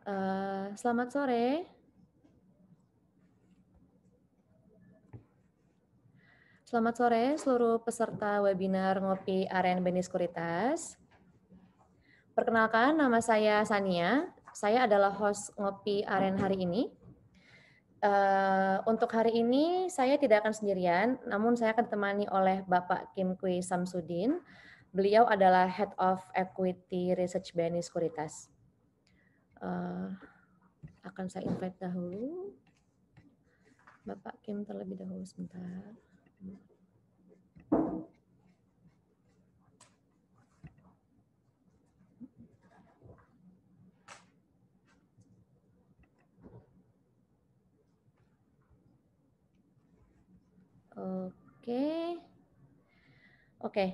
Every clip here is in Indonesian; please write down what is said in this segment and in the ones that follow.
Eh, selamat sore. Selamat sore seluruh peserta webinar Ngopi Aren Beni Sekuritas. Perkenalkan, nama saya Sania. Saya adalah host Ngopi Aren hari ini. Uh, untuk hari ini saya tidak akan sendirian, namun saya akan temani oleh Bapak Kim Kui Samsudin. Beliau adalah Head of Equity Research Beni Sekuritas uh, akan saya invite dahulu Bapak Kim terlebih dahulu sebentar. Oke. Okay. Oke. Okay.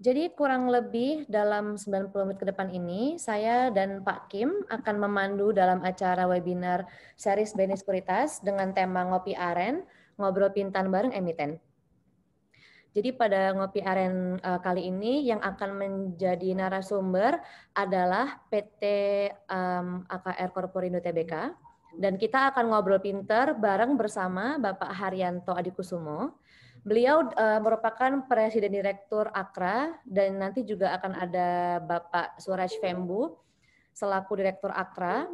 Jadi kurang lebih dalam 90 menit ke depan ini, saya dan Pak Kim akan memandu dalam acara webinar series Beni Sekuritas dengan tema Ngopi Aren, Ngobrol Pintan Bareng Emiten. Jadi pada Ngopi Aren eh, kali ini yang akan menjadi narasumber adalah PT um, AKR Korporindo TBK. Dan kita akan ngobrol pinter bareng bersama Bapak Haryanto Adikusumo, Beliau uh, merupakan presiden direktur Akra dan nanti juga akan ada Bapak Suraj Fembu selaku direktur Akra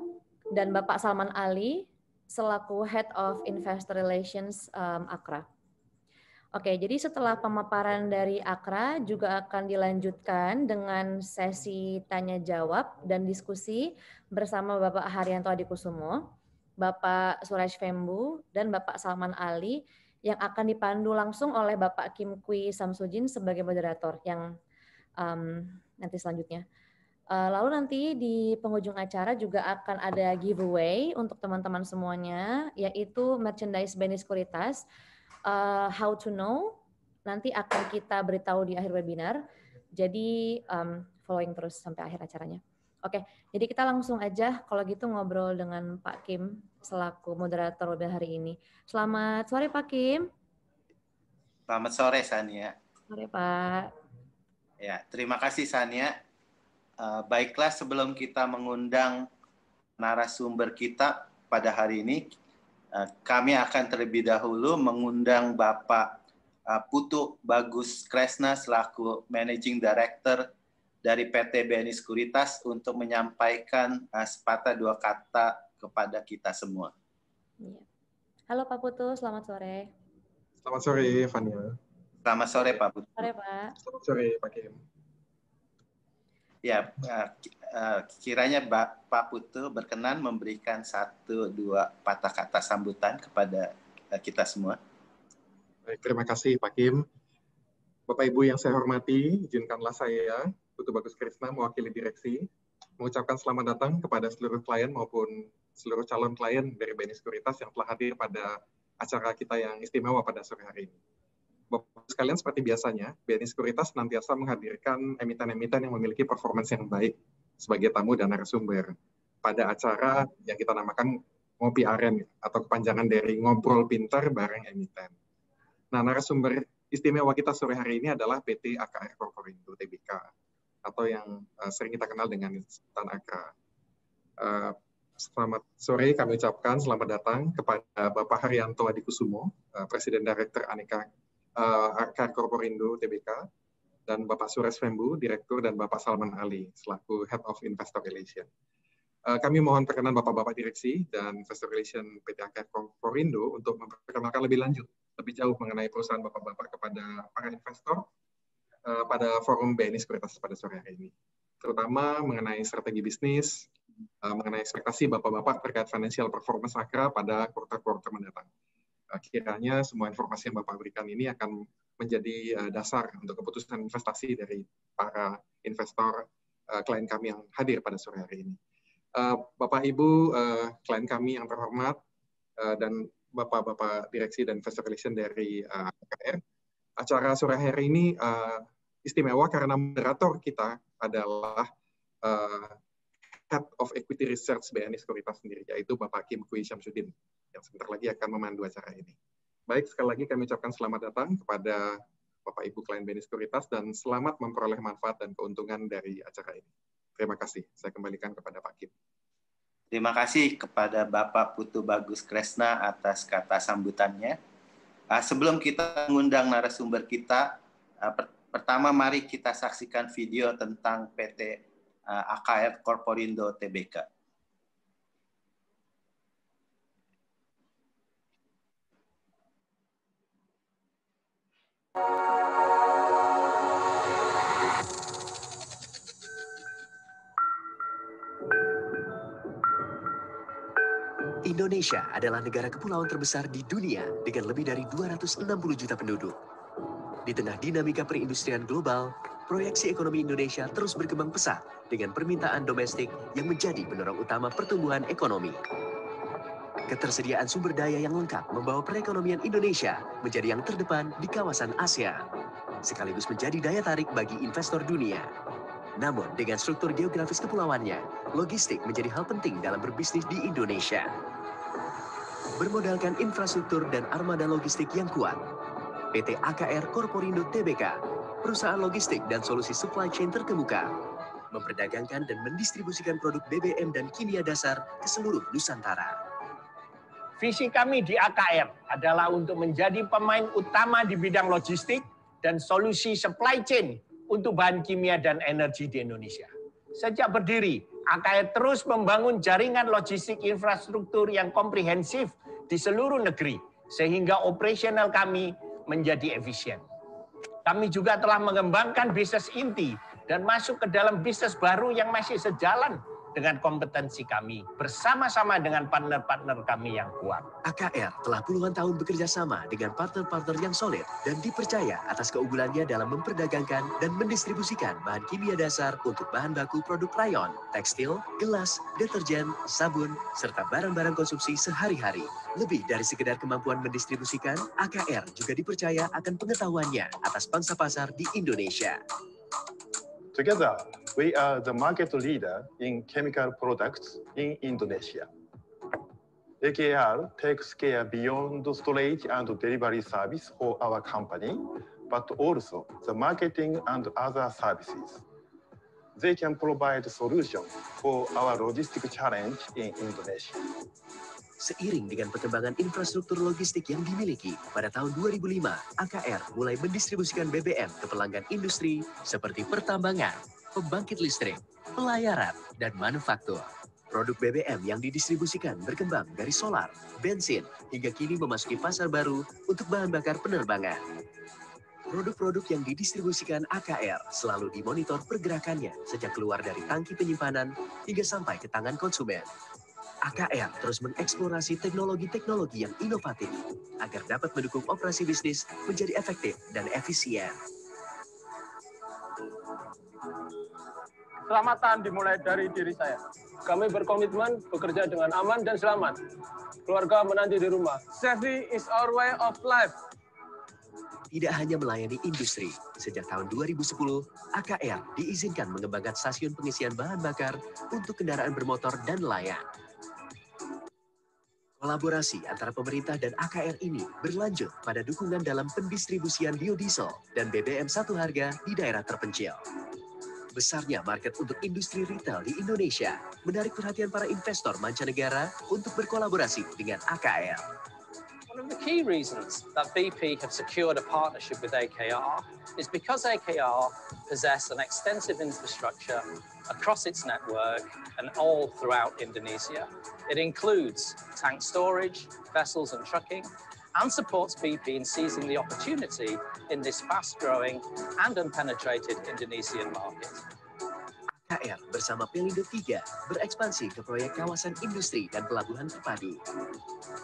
dan Bapak Salman Ali selaku Head of Investor Relations um, Akra. Oke, jadi setelah pemaparan dari Akra juga akan dilanjutkan dengan sesi tanya jawab dan diskusi bersama Bapak Haryanto Adikusumo, Bapak Suraj Fembu, dan Bapak Salman Ali yang akan dipandu langsung oleh Bapak Kim Kui Samsujin sebagai moderator yang um, nanti selanjutnya. Uh, lalu nanti di penghujung acara juga akan ada giveaway untuk teman-teman semuanya, yaitu merchandise Beni kualitas uh, eh, How to Know, nanti akan kita beritahu di akhir webinar. Jadi um, following terus sampai akhir acaranya. Oke, jadi kita langsung aja kalau gitu ngobrol dengan Pak Kim selaku moderator webinar hari ini. Selamat sore Pak Kim. Selamat sore Sania. Sore Pak. Ya, terima kasih Sania. Eh, baiklah sebelum kita mengundang narasumber kita pada hari ini, eh, kami akan terlebih dahulu mengundang Bapak eh, Putu Bagus Kresna selaku Managing Director dari PT BNI Sekuritas untuk menyampaikan uh, sepatah dua kata kepada kita semua. Iya. Halo Pak Putu, selamat sore. Selamat sore, Fania. Selamat sore, Pak Putu. Selamat sore, Pak. Selamat sore, Pak Kim. Ya, uh, uh, kiranya Pak Putu berkenan memberikan satu dua patah kata sambutan kepada uh, kita semua. Baik, terima kasih Pak Kim. Bapak Ibu yang saya hormati, izinkanlah saya Putu Bagus Krisna, mewakili direksi mengucapkan selamat datang kepada seluruh klien maupun seluruh calon klien dari BNI Sekuritas yang telah hadir pada acara kita yang istimewa pada sore hari ini. Bapak sekalian seperti biasanya, BNI Sekuritas senantiasa menghadirkan emiten-emiten yang memiliki performa yang baik sebagai tamu dan narasumber pada acara yang kita namakan Ngopi Aren atau kepanjangan dari Ngobrol Pintar Bareng Emiten. Nah, narasumber istimewa kita sore hari ini adalah PT AKR Korporindo TBK atau yang uh, sering kita kenal dengan sebutan AKA. Uh, eh, selamat sore kami ucapkan selamat datang kepada Bapak Haryanto Adikusumo, uh, Presiden Direktur Aneka uh, Korporindo TBK, dan Bapak Sures Fembu, Direktur, dan Bapak Salman Ali, selaku Head of Investor Relation. kami mohon perkenan Bapak-Bapak Direksi dan Investor Relation PT AKA Korporindo untuk memperkenalkan lebih lanjut, lebih jauh mengenai perusahaan Bapak-Bapak kepada para investor, Eh, pada forum BNI Sekuritas pada sore hari ini, terutama mengenai strategi bisnis, eh, mengenai ekspektasi Bapak-Bapak terkait financial performance Akra pada kuartal-kuartal mendatang. kiranya semua informasi yang Bapak berikan ini akan menjadi eh, dasar untuk keputusan investasi dari para investor klien kami yang hadir pada sore hari ini. Bapak Ibu, klien kami yang terhormat, dan Bapak-Bapak Direksi dan Investor Relation dari uh, acara sore hari ini uh, istimewa karena moderator kita adalah uh, Head of Equity Research BNI Sekuritas sendiri, yaitu Bapak Kim Kui Syamsuddin, yang sebentar lagi akan memandu acara ini. Baik, sekali lagi kami ucapkan selamat datang kepada Bapak Ibu klien BNI Sekuritas dan selamat memperoleh manfaat dan keuntungan dari acara ini. Terima kasih. Saya kembalikan kepada Pak Kim. Terima kasih kepada Bapak Putu Bagus Kresna atas kata sambutannya. Ah, sebelum kita mengundang narasumber kita, ah, Pertama, mari kita saksikan video tentang PT eh, AKR Corporindo Tbk. Indonesia adalah negara kepulauan terbesar di dunia dengan lebih dari 260 juta penduduk. Di tengah dinamika perindustrian global, proyeksi ekonomi Indonesia terus berkembang pesat dengan permintaan domestik yang menjadi pendorong utama pertumbuhan ekonomi. Ketersediaan sumber daya yang lengkap membawa perekonomian Indonesia menjadi yang terdepan di kawasan Asia, sekaligus menjadi daya tarik bagi investor dunia. Namun, dengan struktur geografis kepulauannya, logistik menjadi hal penting dalam berbisnis di Indonesia. Bermodalkan infrastruktur dan armada logistik yang kuat, PT AKR Korporindo Tbk, perusahaan logistik dan solusi supply chain terkemuka, memperdagangkan dan mendistribusikan produk BBM dan kimia dasar ke seluruh Nusantara. Visi kami di AKR adalah untuk menjadi pemain utama di bidang logistik dan solusi supply chain untuk bahan kimia dan energi di Indonesia. Sejak berdiri, AKR terus membangun jaringan logistik infrastruktur yang komprehensif di seluruh negeri, sehingga operasional kami menjadi efisien. Kami juga telah mengembangkan bisnis inti dan masuk ke dalam bisnis baru yang masih sejalan dengan kompetensi kami bersama-sama dengan partner-partner kami yang kuat. AKR telah puluhan tahun bekerja sama dengan partner-partner yang solid dan dipercaya atas keunggulannya dalam memperdagangkan dan mendistribusikan bahan kimia dasar untuk bahan baku produk rayon, tekstil, gelas, deterjen, sabun, serta barang-barang konsumsi sehari-hari. Lebih dari sekedar kemampuan mendistribusikan, AKR juga dipercaya akan pengetahuannya atas pangsa pasar di Indonesia. Together, we are the market leader in chemical products in Indonesia. AKR takes care beyond storage and delivery service for our company, but also the marketing and other services. They can provide solutions for our logistic challenge in Indonesia. Seiring dengan perkembangan infrastruktur logistik yang dimiliki, pada tahun 2005, AKR mulai mendistribusikan BBM ke pelanggan industri seperti pertambangan, pembangkit listrik, pelayaran, dan manufaktur. Produk BBM yang didistribusikan berkembang dari solar, bensin, hingga kini memasuki pasar baru untuk bahan bakar penerbangan. Produk-produk yang didistribusikan AKR selalu dimonitor pergerakannya sejak keluar dari tangki penyimpanan hingga sampai ke tangan konsumen. AKR terus mengeksplorasi teknologi-teknologi yang inovatif agar dapat mendukung operasi bisnis menjadi efektif dan efisien. Selamatan dimulai dari diri saya. Kami berkomitmen bekerja dengan aman dan selamat. Keluarga menanti di rumah. Safety is our way of life. Tidak hanya melayani industri, sejak tahun 2010, AKR diizinkan mengembangkan stasiun pengisian bahan bakar untuk kendaraan bermotor dan layak. Kolaborasi antara pemerintah dan AKR ini berlanjut pada dukungan dalam pendistribusian biodiesel dan BBM satu harga di daerah terpencil. Besarnya market untuk industri retail di Indonesia menarik perhatian para investor mancanegara untuk berkolaborasi dengan AKR. One of the key reasons that BP have secured a partnership with AKR is because AKR possess an extensive infrastructure across its network and all throughout Indonesia. It includes tank storage, vessels and trucking, and supports BP in seizing the opportunity in this fast-growing and unpenetrated Indonesian market. KR bersama Pelindo 3 berekspansi ke proyek kawasan industri dan pelabuhan terpadu.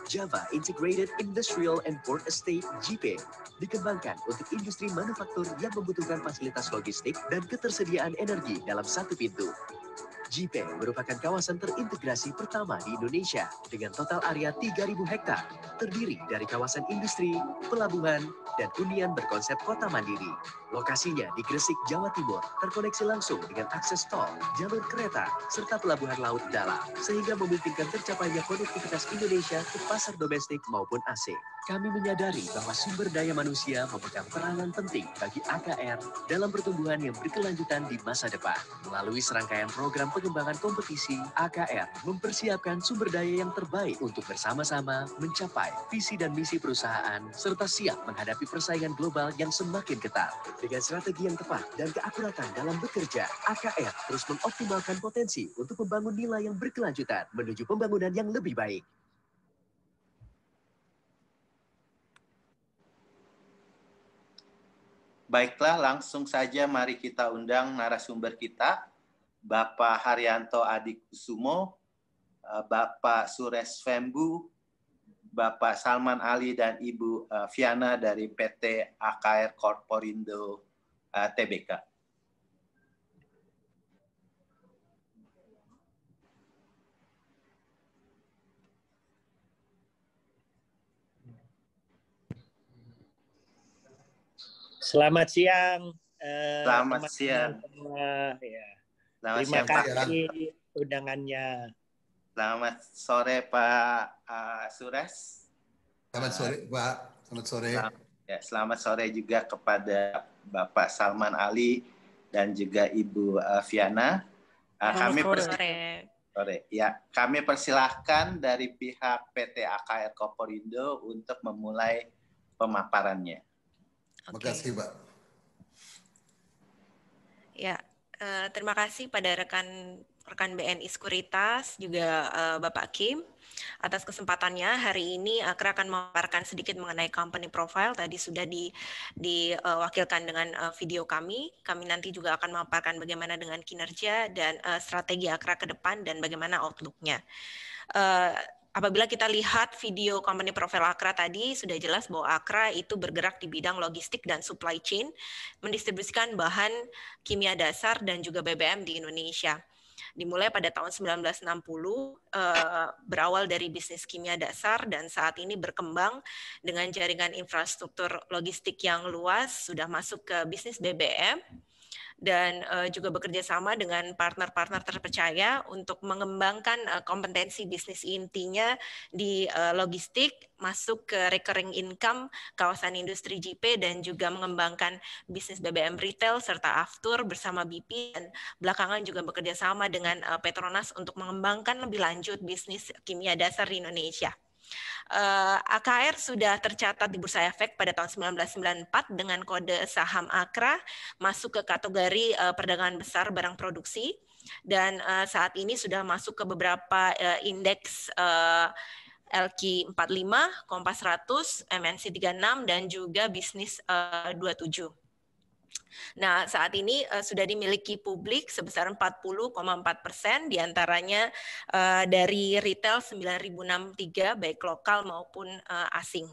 Java Integrated Industrial and Port Estate JIP dikembangkan untuk industri manufaktur yang membutuhkan fasilitas logistik dan ketersediaan energi dalam satu pintu. JIP merupakan kawasan terintegrasi pertama di Indonesia dengan total area 3.000 hektar, terdiri dari kawasan industri, pelabuhan, dan hunian berkonsep kota mandiri. Lokasinya di Gresik, Jawa Timur, terkoneksi langsung dengan akses tol, jalur kereta, serta pelabuhan laut dalam, sehingga memungkinkan tercapainya konektivitas Indonesia ke pasar domestik maupun asing. Kami menyadari bahwa sumber daya manusia memegang peranan penting bagi AKR dalam pertumbuhan yang berkelanjutan di masa depan. Melalui serangkaian program pengembangan kompetisi, AKR mempersiapkan sumber daya yang terbaik untuk bersama-sama mencapai visi dan misi perusahaan, serta siap menghadapi persaingan global yang semakin ketat. Dengan strategi yang tepat dan keakuratan dalam bekerja, AKR terus mengoptimalkan potensi untuk membangun nilai yang berkelanjutan menuju pembangunan yang lebih baik. Baiklah, langsung saja mari kita undang narasumber kita, Bapak Haryanto Adikusumo, eh, Bapak Sures Fembu, Bapak Salman Ali dan Ibu uh, Fiana dari PT AKR Corporindo eh, TBK. Selamat siang. Eh, Selamat siang. Ya. Selamat Terima siang, kasih Pak. undangannya. Selamat sore Pak uh, Suras. Selamat sore Pak. Selamat sore. Selamat, ya, selamat sore juga kepada Bapak Salman Ali dan juga Ibu uh, Viana. Uh, kami persilahkan, sore. Ya, kami persilahkan dari pihak PT AKR Koporindo untuk memulai pemaparannya. Okay. kasih Pak. Ya, uh, terima kasih pada rekan rekan BNI Sekuritas juga uh, Bapak Kim atas kesempatannya hari ini Akra eh, akan memaparkan sedikit mengenai company profile tadi sudah di diwakilkan eh, uh, dengan uh, video kami kami nanti juga akan memaparkan bagaimana dengan kinerja dan uh, strategi Akra ke depan dan bagaimana outlooknya uh, apabila kita lihat video company profile Akra tadi, sudah jelas bahwa Akra itu bergerak di bidang logistik dan supply chain, mendistribusikan bahan kimia dasar dan juga BBM di Indonesia dimulai pada tahun 1960 uh, eh, berawal dari bisnis kimia dasar dan saat ini berkembang dengan jaringan infrastruktur logistik yang luas sudah masuk ke bisnis BBM dan uh, juga bekerja sama dengan partner-partner terpercaya untuk mengembangkan uh, kompetensi bisnis intinya di uh, logistik masuk ke recurring income kawasan industri JP dan juga mengembangkan bisnis BBM retail serta aftur bersama BP dan belakangan juga bekerja sama dengan uh, Petronas untuk mengembangkan lebih lanjut bisnis kimia dasar di Indonesia uh, eh, AKR sudah tercatat di Bursa Efek pada tahun 1994 dengan kode saham Akra masuk ke kategori uh, perdagangan besar barang produksi dan uh, saat ini sudah masuk ke beberapa uh, indeks uh, LQ 45, Kompas 100, MNC 36 dan juga bisnis uh, 27. Nah, saat ini uh, sudah dimiliki publik sebesar 40,4 persen, diantaranya uh, dari retail 9.063, baik lokal maupun uh, asing.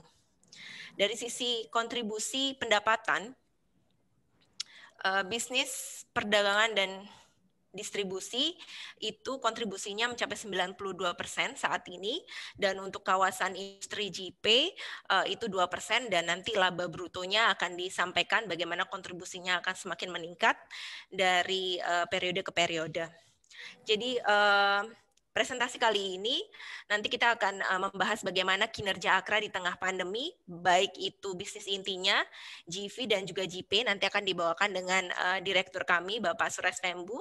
Dari sisi kontribusi pendapatan, uh, bisnis perdagangan dan distribusi itu kontribusinya mencapai 92 persen saat ini dan untuk kawasan industri GP eh, itu 2 persen dan nanti laba brutonya akan disampaikan bagaimana kontribusinya akan semakin meningkat dari eh, periode ke periode. Jadi eh, presentasi kali ini nanti kita akan membahas bagaimana kinerja Akra di tengah pandemi, baik itu bisnis intinya, GV dan juga GP nanti akan dibawakan dengan direktur kami Bapak Sures Pembu.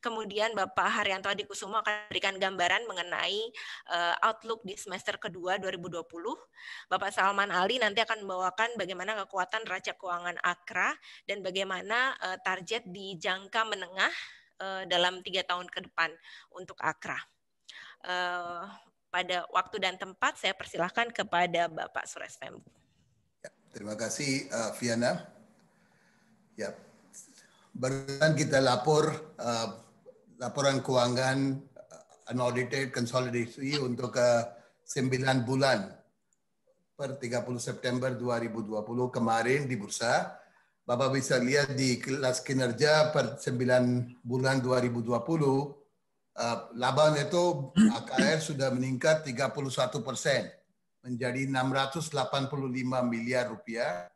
Kemudian Bapak Haryanto Adikusumo akan berikan gambaran mengenai uh, outlook di semester kedua 2020. Bapak Salman Ali nanti akan membawakan bagaimana kekuatan raca keuangan Akra dan bagaimana uh, target di jangka menengah uh, dalam tiga tahun ke depan untuk Akra. Uh, pada waktu dan tempat saya persilahkan kepada Bapak Sures ya, terima kasih uh, Viana. Ya, barusan kita lapor uh, laporan keuangan uh, unaudited konsolidasi untuk uh, 9 bulan per 30 September 2020 kemarin di bursa. Bapak bisa lihat di kelas kinerja per 9 bulan 2020 uh, laba neto AKR sudah meningkat 31 persen menjadi 685 miliar rupiah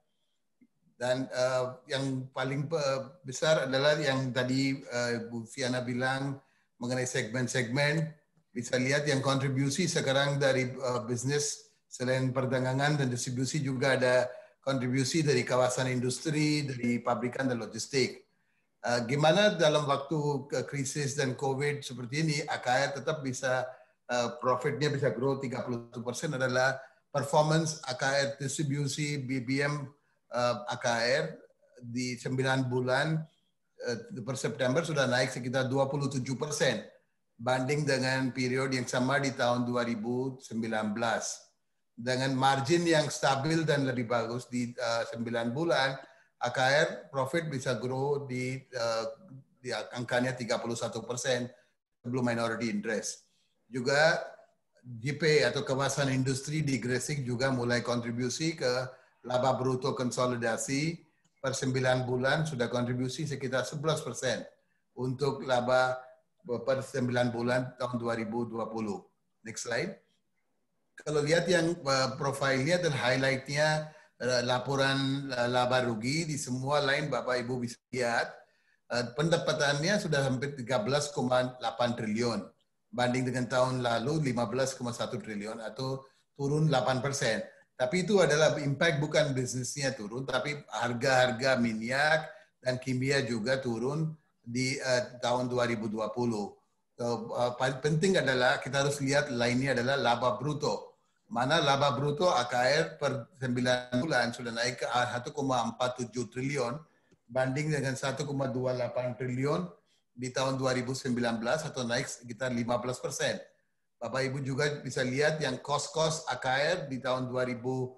dan uh, yang paling besar adalah yang tadi uh, Bu Fiana bilang mengenai segmen-segmen. Bisa lihat yang kontribusi sekarang dari uh, bisnis selain perdagangan dan distribusi juga ada kontribusi dari kawasan industri, dari pabrikan dan logistik. Uh, gimana dalam waktu krisis dan COVID seperti ini, AKR tetap bisa uh, profitnya bisa grow 30% adalah performance AKR distribusi BBM uh, eh, AKR di 9 bulan uh, per September sudah naik sekitar 27 persen banding dengan periode yang sama di tahun 2019 dengan margin yang stabil dan lebih bagus di uh, eh, 9 bulan AKR profit bisa grow di, uh, di angkanya 31 persen sebelum minority interest. Juga GP atau kawasan industri di Gresik juga mulai kontribusi ke laba bruto konsolidasi per sembilan bulan sudah kontribusi sekitar 11 persen untuk laba per sembilan bulan tahun 2020. Next slide. Kalau lihat yang eh, profilnya dan highlightnya eh, laporan eh, laba rugi di semua lain Bapak Ibu bisa lihat pendapatannya sudah hampir 13,8 triliun banding dengan tahun lalu 15,1 triliun atau turun 8 persen tapi itu adalah impact bukan bisnisnya turun, tapi harga-harga minyak dan kimia juga turun di uh, tahun 2020. So, uh, penting adalah kita harus lihat lainnya adalah laba bruto. Mana laba bruto AKR per 9 bulan sudah naik ke 1,47 triliun banding dengan 1,28 triliun di tahun 2019 atau naik sekitar 15 persen. Bapak Ibu juga bisa lihat yang kos-kos AKR di tahun 2020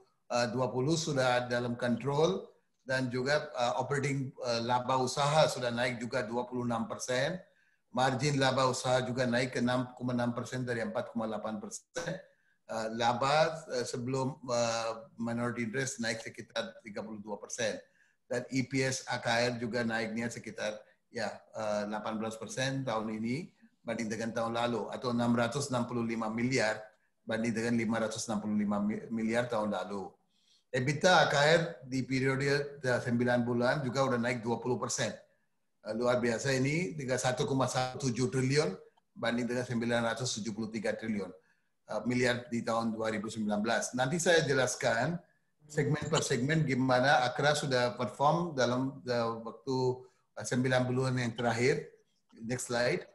sudah dalam kontrol dan juga eh, operating eh, laba usaha sudah naik juga 26 persen. Margin laba usaha juga naik ke 6,6 persen dari 4,8 persen. Eh, laba sebelum uh, minority interest naik sekitar 32 persen. Dan EPS AKR juga naiknya sekitar ya uh, 18 persen tahun ini banding dengan tahun lalu atau 665 miliar banding dengan 565 miliar tahun lalu. EBITDA AKR di periode 9 bulan juga sudah naik 20 persen. Eh, luar biasa ini dengan 1,17 triliun banding dengan 973 triliun eh, miliar di tahun 2019. Nanti saya jelaskan segmen per segmen gimana Akra sudah perform dalam eh, waktu 9 bulan yang terakhir. Next slide.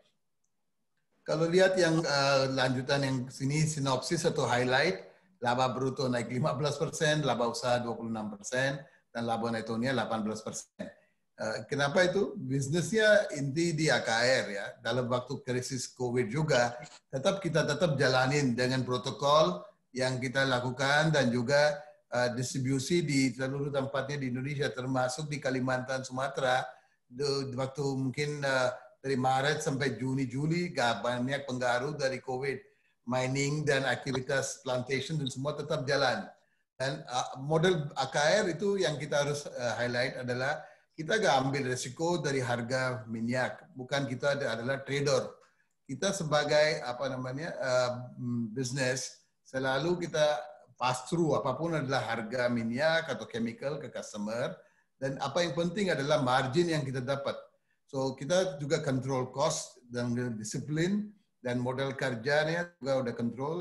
Kalau lihat yang uh, lanjutan yang sini sinopsis atau highlight, laba bruto naik 15 persen, laba usaha 26 persen, dan laba netonya 18 persen. Uh, kenapa itu? Bisnisnya inti di AKR ya. Dalam waktu krisis COVID juga, tetap kita tetap jalanin dengan protokol yang kita lakukan dan juga uh, distribusi di seluruh tempatnya di Indonesia, termasuk di Kalimantan, Sumatera. waktu mungkin uh, dari Maret sampai Juni Juli gak banyak pengaruh dari COVID mining dan aktivitas plantation dan semua tetap jalan dan uh, model AKR itu yang kita harus uh, highlight adalah kita gak ambil resiko dari harga minyak bukan kita adalah trader kita sebagai apa namanya uh, bisnis selalu kita pass through apapun adalah harga minyak atau chemical ke customer dan apa yang penting adalah margin yang kita dapat So kita juga kontrol cost dan disiplin dan modal kerjanya juga udah kontrol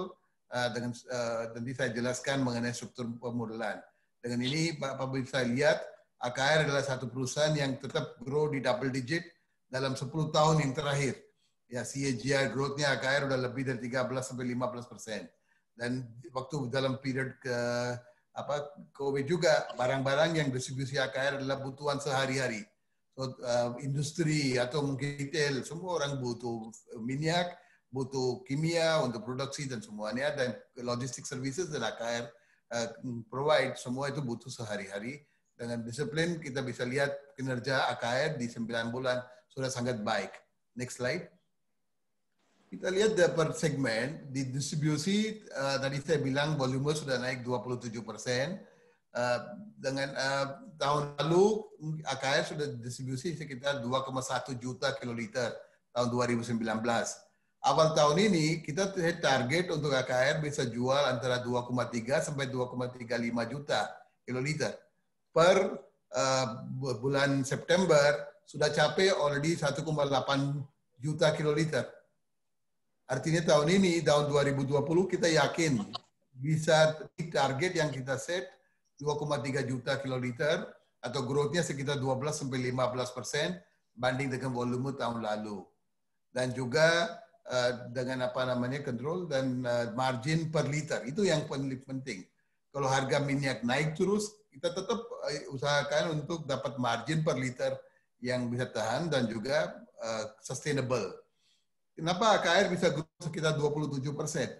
uh, eh, dengan uh, nanti saya jelaskan mengenai struktur pemodelan. Dengan ini Bapak bisa lihat AKR adalah satu perusahaan yang tetap grow di double digit dalam 10 tahun yang terakhir. Ya CAGR growth-nya AKR udah lebih dari 13 sampai 15 persen. Dan waktu dalam period ke apa COVID juga barang-barang yang distribusi AKR adalah butuhan sehari-hari Eh, industri atau mungkin retail semua orang butuh eh, minyak butuh kimia untuk produksi dan semuanya dan logistik services dan AKR uh, eh, provide semua itu butuh sehari-hari dengan disiplin kita bisa lihat kinerja AKR di sembilan bulan sudah sangat baik. Next slide. Kita lihat per segmen di distribusi uh, tadi saya bilang volume sudah naik 27 persen Eh, dengan uh, tahun lalu AKR sudah distribusi sekitar 2,1 juta kiloliter tahun 2019. Awal tahun ini kita target untuk AKR bisa jual antara 2,3 sampai 2,35 juta kiloliter. Per uh, bulan September sudah capai already 1,8 juta kiloliter. Artinya tahun ini, tahun 2020 kita yakin bisa target yang kita set 2,3 juta kiloliter atau growth-nya sekitar 12 sampai 15 persen banding dengan volume tahun lalu. Dan juga uh, dengan apa namanya kontrol dan uh, margin per liter. Itu yang paling penting. Kalau harga minyak naik terus, kita tetap eh, usahakan untuk dapat margin per liter yang bisa tahan dan juga uh, sustainable. Kenapa AKR bisa grow sekitar 27 persen?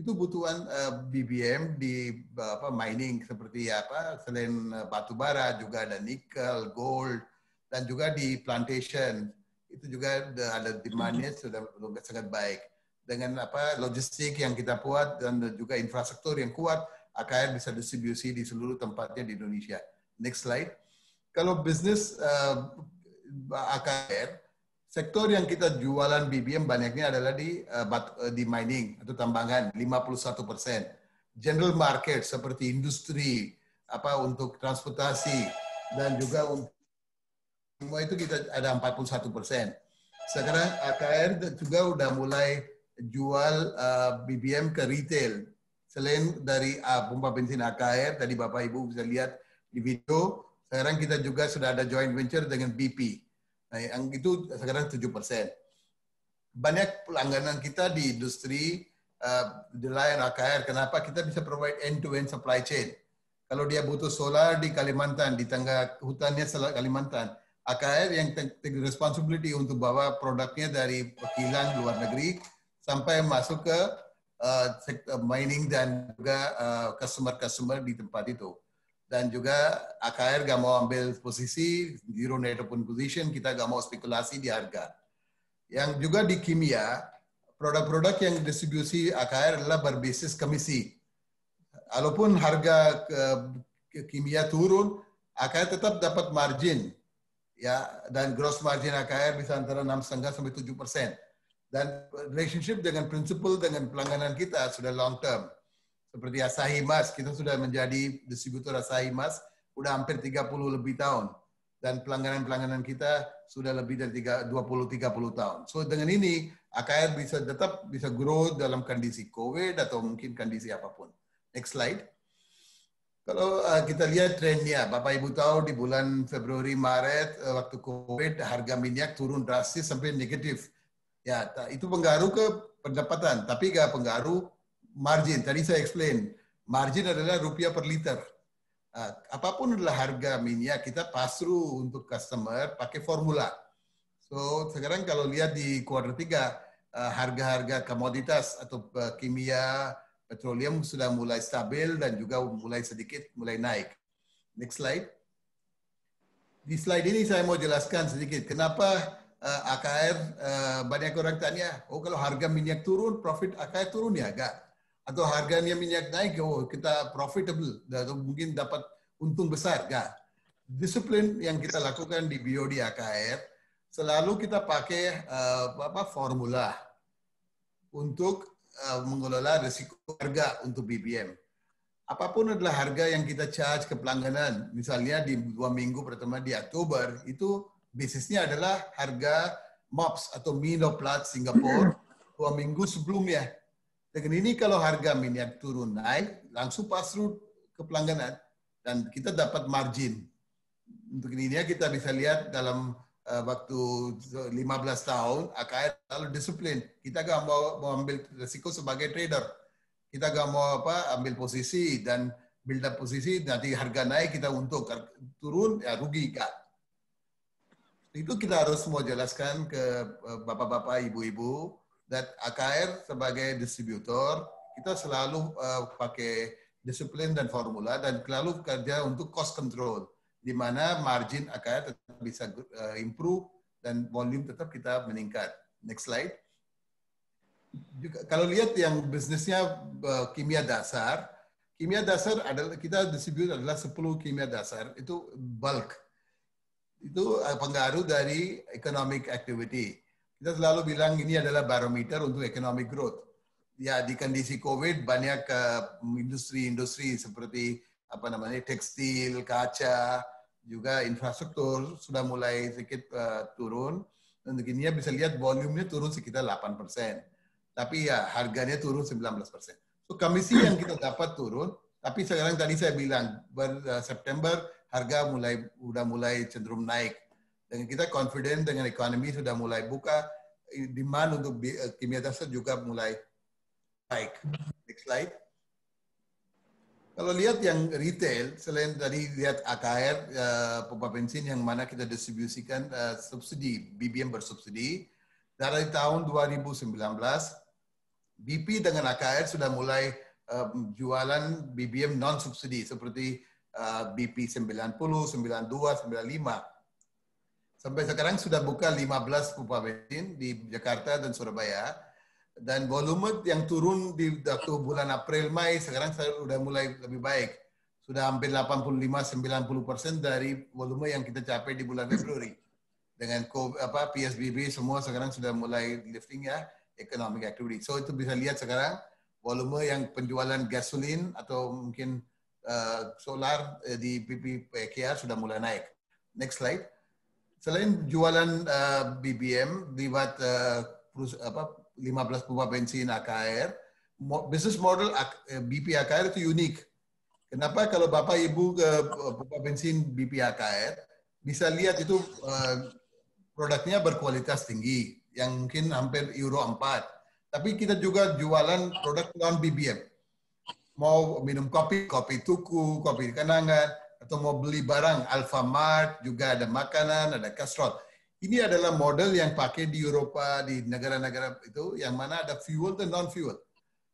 itu butuhan uh, eh, BBM di apa, mining seperti apa selain eh, batu bara juga ada nikel, gold dan juga di plantation itu juga ada demandnya mm-hmm. sudah sangat baik dengan apa logistik yang kita buat dan juga infrastruktur yang kuat AKR bisa distribusi di seluruh tempatnya di Indonesia. Next slide. Kalau bisnis uh, eh, AKR Sektor yang kita jualan BBM banyaknya adalah di eh, bat, eh, di mining atau tambangan 51 persen. General market seperti industri, apa untuk transportasi dan juga untuk semua itu kita ada 41 persen. Sekarang AKR juga udah mulai jual eh, BBM ke retail. Selain dari uh, pompa bensin AKR, tadi Bapak Ibu bisa lihat di video, sekarang kita juga sudah ada joint venture dengan BP Nah, yang itu sekarang 7 persen. Banyak pelangganan kita di industri uh, di lain AKR. Kenapa kita bisa provide end-to-end supply chain? Kalau dia butuh solar di Kalimantan, di tengah hutannya Kalimantan, AKR yang take responsibility untuk bawa produknya dari kilang luar negeri sampai masuk ke uh, mining dan juga customer-customer uh, customer -customer di tempat itu dan juga AKR gak mau ambil posisi zero net open position kita gak mau spekulasi di harga yang juga di kimia produk-produk yang distribusi AKR adalah berbasis komisi walaupun harga kimia turun AKR tetap dapat margin ya dan gross margin AKR bisa antara enam setengah sampai tujuh persen dan relationship dengan principal dengan pelangganan kita sudah long term seperti Asahi Mas, kita sudah menjadi distributor Asahi Mas, udah hampir 30 lebih tahun. Dan pelangganan-pelangganan kita sudah lebih dari 20-30 tahun. So dengan ini, AKR bisa tetap bisa grow dalam kondisi COVID atau mungkin kondisi apapun. Next slide. Kalau eh, kita lihat trennya, Bapak Ibu tahu di bulan Februari Maret eh, waktu Covid harga minyak turun drastis sampai negatif. Ya, itu pengaruh ke pendapatan, tapi gak pengaruh margin. Tadi saya explain, margin adalah rupiah per liter. Uh, apapun adalah harga minyak kita pass through untuk customer pakai formula. So sekarang kalau lihat di kuartal 3 uh, ah, harga-harga komoditas atau uh, kimia, petroleum sudah mulai stabil dan juga mulai sedikit mulai naik. Next slide. Di slide ini saya mau jelaskan sedikit kenapa uh, AKR uh, banyak orang tanya, oh kalau harga minyak turun, profit AKR turun ya? Enggak atau harganya minyak naik, oh kita profitable atau mungkin dapat untung besar, enggak. Kan? Disiplin yang kita lakukan di BOD AKR selalu kita pakai uh, apa formula untuk uh, mengelola risiko harga untuk BBM. Apapun adalah harga yang kita charge ke pelangganan, misalnya di dua minggu pertama di Oktober itu bisnisnya adalah harga MOPS atau Mino plat Singapore dua minggu sebelumnya dengan ini kalau harga minyak turun naik, langsung pass through ke pelangganan. Dan kita dapat margin. Untuk ini ya kita bisa lihat dalam uh, waktu 15 tahun, AKR lalu disiplin. Kita gak mau, mau ambil resiko sebagai trader. Kita gak mau apa ambil posisi dan build up posisi, nanti harga naik kita untuk Turun, ya rugi. kak. Itu kita harus mau jelaskan ke eh, bapak-bapak, ibu-ibu, that AKR sebagai distributor kita selalu uh, pakai disiplin dan formula dan selalu kerja untuk cost control di mana margin AKR tetap bisa uh, improve dan volume tetap kita meningkat. Next slide. Juga, kalau lihat yang bisnisnya uh, eh, kimia dasar, kimia dasar adalah kita distribute adalah 10 kimia dasar itu bulk. Itu pengaruh dari economic activity kita selalu bilang ini adalah barometer untuk economic growth. Ya, di kondisi COVID banyak eh, industri-industri seperti apa namanya tekstil, kaca, juga infrastruktur sudah mulai sedikit uh, turun. Untuk ini ya, bisa lihat volumenya turun sekitar 8 persen. Tapi ya harganya turun 19 persen. So komisi yang kita dapat turun, tapi sekarang tadi saya bilang ber, eh, September harga mulai udah mulai cenderung naik dan kita confident dengan ekonomi sudah mulai buka, demand untuk eh, kimia dasar juga mulai baik. Next slide. Kalau lihat yang retail, selain tadi lihat AKR, uh, eh, pompa bensin yang mana kita distribusikan uh, subsidi, BBM bersubsidi, dari tahun 2019, BP dengan AKR sudah mulai um, jualan BBM non-subsidi seperti uh, BP 90, 92, 95 Sampai sekarang sudah buka 15 bensin di Jakarta dan Surabaya. Dan volume yang turun di waktu bulan April Mei sekarang sudah mulai lebih baik. Sudah hampir 85-90 persen dari volume yang kita capai di bulan Februari. Dengan apa PSBB semua sekarang sudah mulai lifting ya economic activity. So itu bisa lihat sekarang volume yang penjualan gasolin atau mungkin uh, solar eh, di PPKR sudah mulai naik. Next slide selain jualan uh, eh, BBM lewat uh, eh, perus, apa 15 pompa bensin AKR, mo, bisnis model eh, BP AKR itu unik. Kenapa kalau Bapak Ibu ke uh, pompa bensin BP AKR bisa lihat itu uh, produknya berkualitas tinggi yang mungkin hampir euro 4. Tapi kita juga jualan produk non BBM. Mau minum kopi, kopi tuku, kopi kenangan, atau mau beli barang Alfamart juga ada makanan, ada kastrol. Ini adalah model yang pakai di Eropa, di negara-negara itu yang mana ada fuel dan non fuel.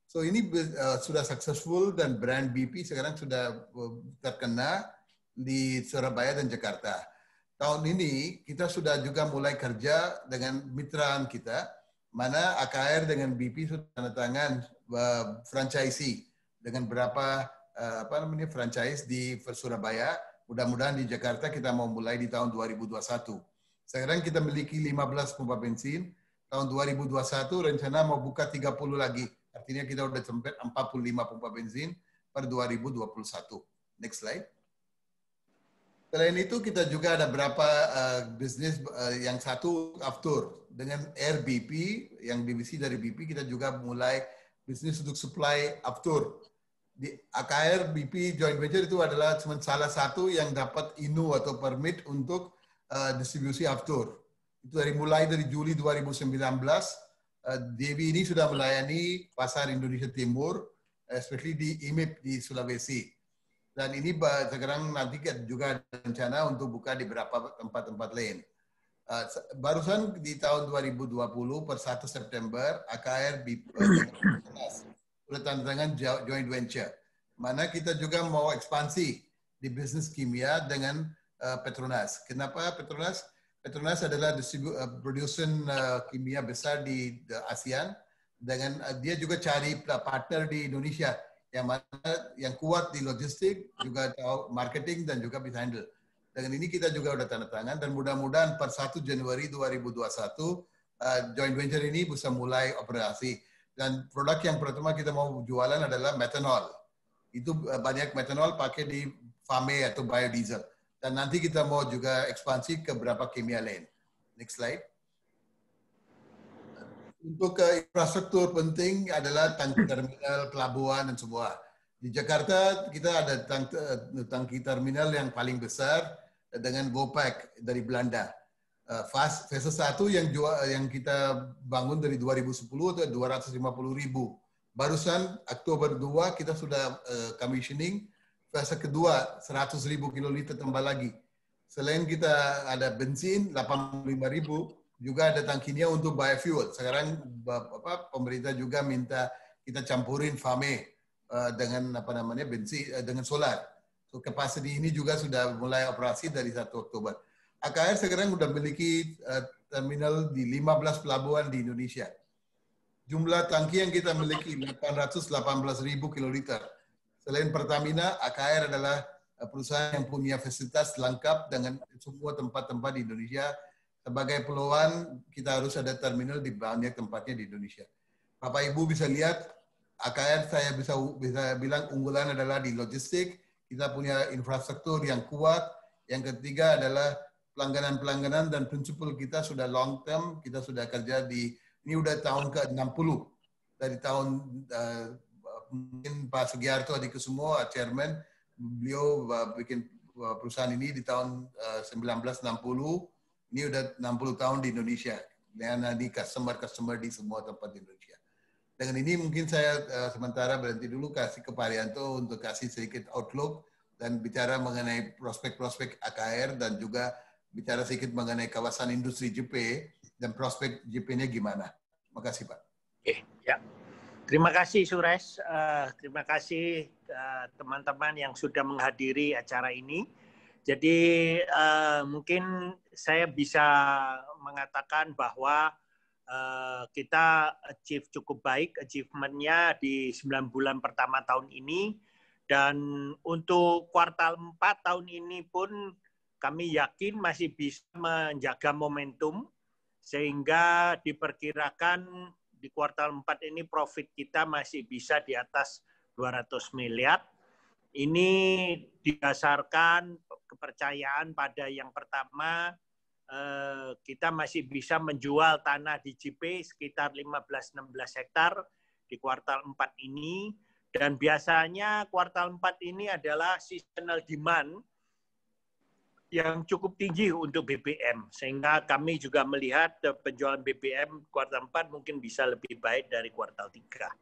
So ini uh, sudah successful dan brand BP sekarang sudah eh, terkena di Surabaya dan Jakarta. Tahun ini kita sudah juga mulai kerja dengan mitraan kita, mana AKR dengan BP sudah tanda tangan uh, franchisee dengan berapa uh, apa namanya franchise di Surabaya. Mudah-mudahan di Jakarta kita mau mulai di tahun 2021. Sekarang kita memiliki 15 pompa bensin. Tahun 2021 rencana mau buka 30 lagi. Artinya kita sudah sampai 45 pompa bensin per 2021. Next slide. Selain itu kita juga ada berapa uh, bisnis uh, yang satu aftur dengan RBP yang divisi dari BP kita juga mulai bisnis untuk supply aftur di AKR BP joint venture itu adalah cuma salah satu yang dapat INU atau permit untuk uh, distribusi aftur. Itu dari mulai dari Juli 2019 uh, Devi ini sudah melayani pasar Indonesia Timur, especially di IMIP di Sulawesi. Dan ini sekarang nanti juga rencana untuk buka di beberapa tempat-tempat lain. Uh, barusan di tahun 2020 per 1 September AKR BP eh, udah tantangan joint venture. Mana kita juga mau ekspansi di bisnis kimia dengan uh, Petronas. Kenapa Petronas? Petronas adalah uh, produsen uh, kimia besar di uh, ASEAN dengan uh, dia juga cari partner di Indonesia yang mana yang kuat di logistik juga tahu marketing dan juga bisa handle. Dengan ini kita juga sudah tanda tangan dan mudah-mudahan per 1 Januari 2021 uh, joint venture ini bisa mulai operasi dan produk yang pertama kita mau jualan adalah metanol. Itu eh, banyak metanol pakai di FAME atau biodiesel. Dan nanti kita mau juga ekspansi ke beberapa kimia lain. Next slide. Untuk eh, infrastruktur penting adalah tangki terminal, pelabuhan, dan semua. Di Jakarta kita ada tangki eh, terminal yang paling besar dengan Gopek dari Belanda Eh, fase fase satu yang jual, yang kita bangun dari 2010 itu 250 ribu. Barusan Oktober dua kita sudah eh, commissioning fase kedua 100 ribu kiloliter tambah lagi. Selain kita ada bensin 85 ribu, juga ada tangkinya untuk biofuel. Sekarang apa, pemerintah juga minta kita campurin FAME eh, dengan apa namanya bensin dengan solar. So capacity ini juga sudah mulai operasi dari satu Oktober. AKR sekarang sudah memiliki eh, terminal di 15 pelabuhan di Indonesia. Jumlah tangki yang kita miliki 818 ribu kiloliter. Selain Pertamina, AKR adalah eh, perusahaan yang punya fasilitas lengkap dengan semua tempat-tempat di Indonesia. Sebagai peluang, kita harus ada terminal di banyak tempatnya di Indonesia. Bapak Ibu bisa lihat, AKR saya bisa bisa bilang unggulan adalah di logistik, kita punya infrastruktur yang kuat. Yang ketiga adalah pelangganan-pelangganan dan prinsipal kita sudah long term, kita sudah kerja di ini udah tahun ke-60 dari tahun uh, mungkin Pak Sugiarto semua chairman beliau uh, bikin eh, perusahaan ini di tahun uh, 1960 ini udah 60 tahun di Indonesia dengan di customer-customer di semua tempat di Indonesia. Dengan ini mungkin saya uh, sementara berhenti dulu kasih ke Pak Rianto untuk kasih sedikit outlook dan bicara mengenai prospek-prospek AKR dan juga bicara sedikit mengenai kawasan industri JP dan prospek JP-nya gimana. Terima kasih Pak. Oke, ya. Terima kasih Sures, uh, eh, terima kasih eh, teman-teman uh, yang sudah menghadiri acara ini. Jadi uh, mungkin saya bisa mengatakan bahwa uh, kita achieve cukup baik achievement-nya di 9 bulan pertama tahun ini dan untuk kuartal 4 tahun ini pun kami yakin masih bisa menjaga momentum sehingga diperkirakan di kuartal 4 ini profit kita masih bisa di atas 200 miliar. Ini didasarkan kepercayaan pada yang pertama eh, kita masih bisa menjual tanah di JP sekitar 15-16 hektar di kuartal 4 ini dan biasanya kuartal 4 ini adalah seasonal demand yang cukup tinggi untuk BBM. Sehingga kami juga melihat eh, penjualan BBM kuartal 4 mungkin bisa lebih baik dari kuartal 3.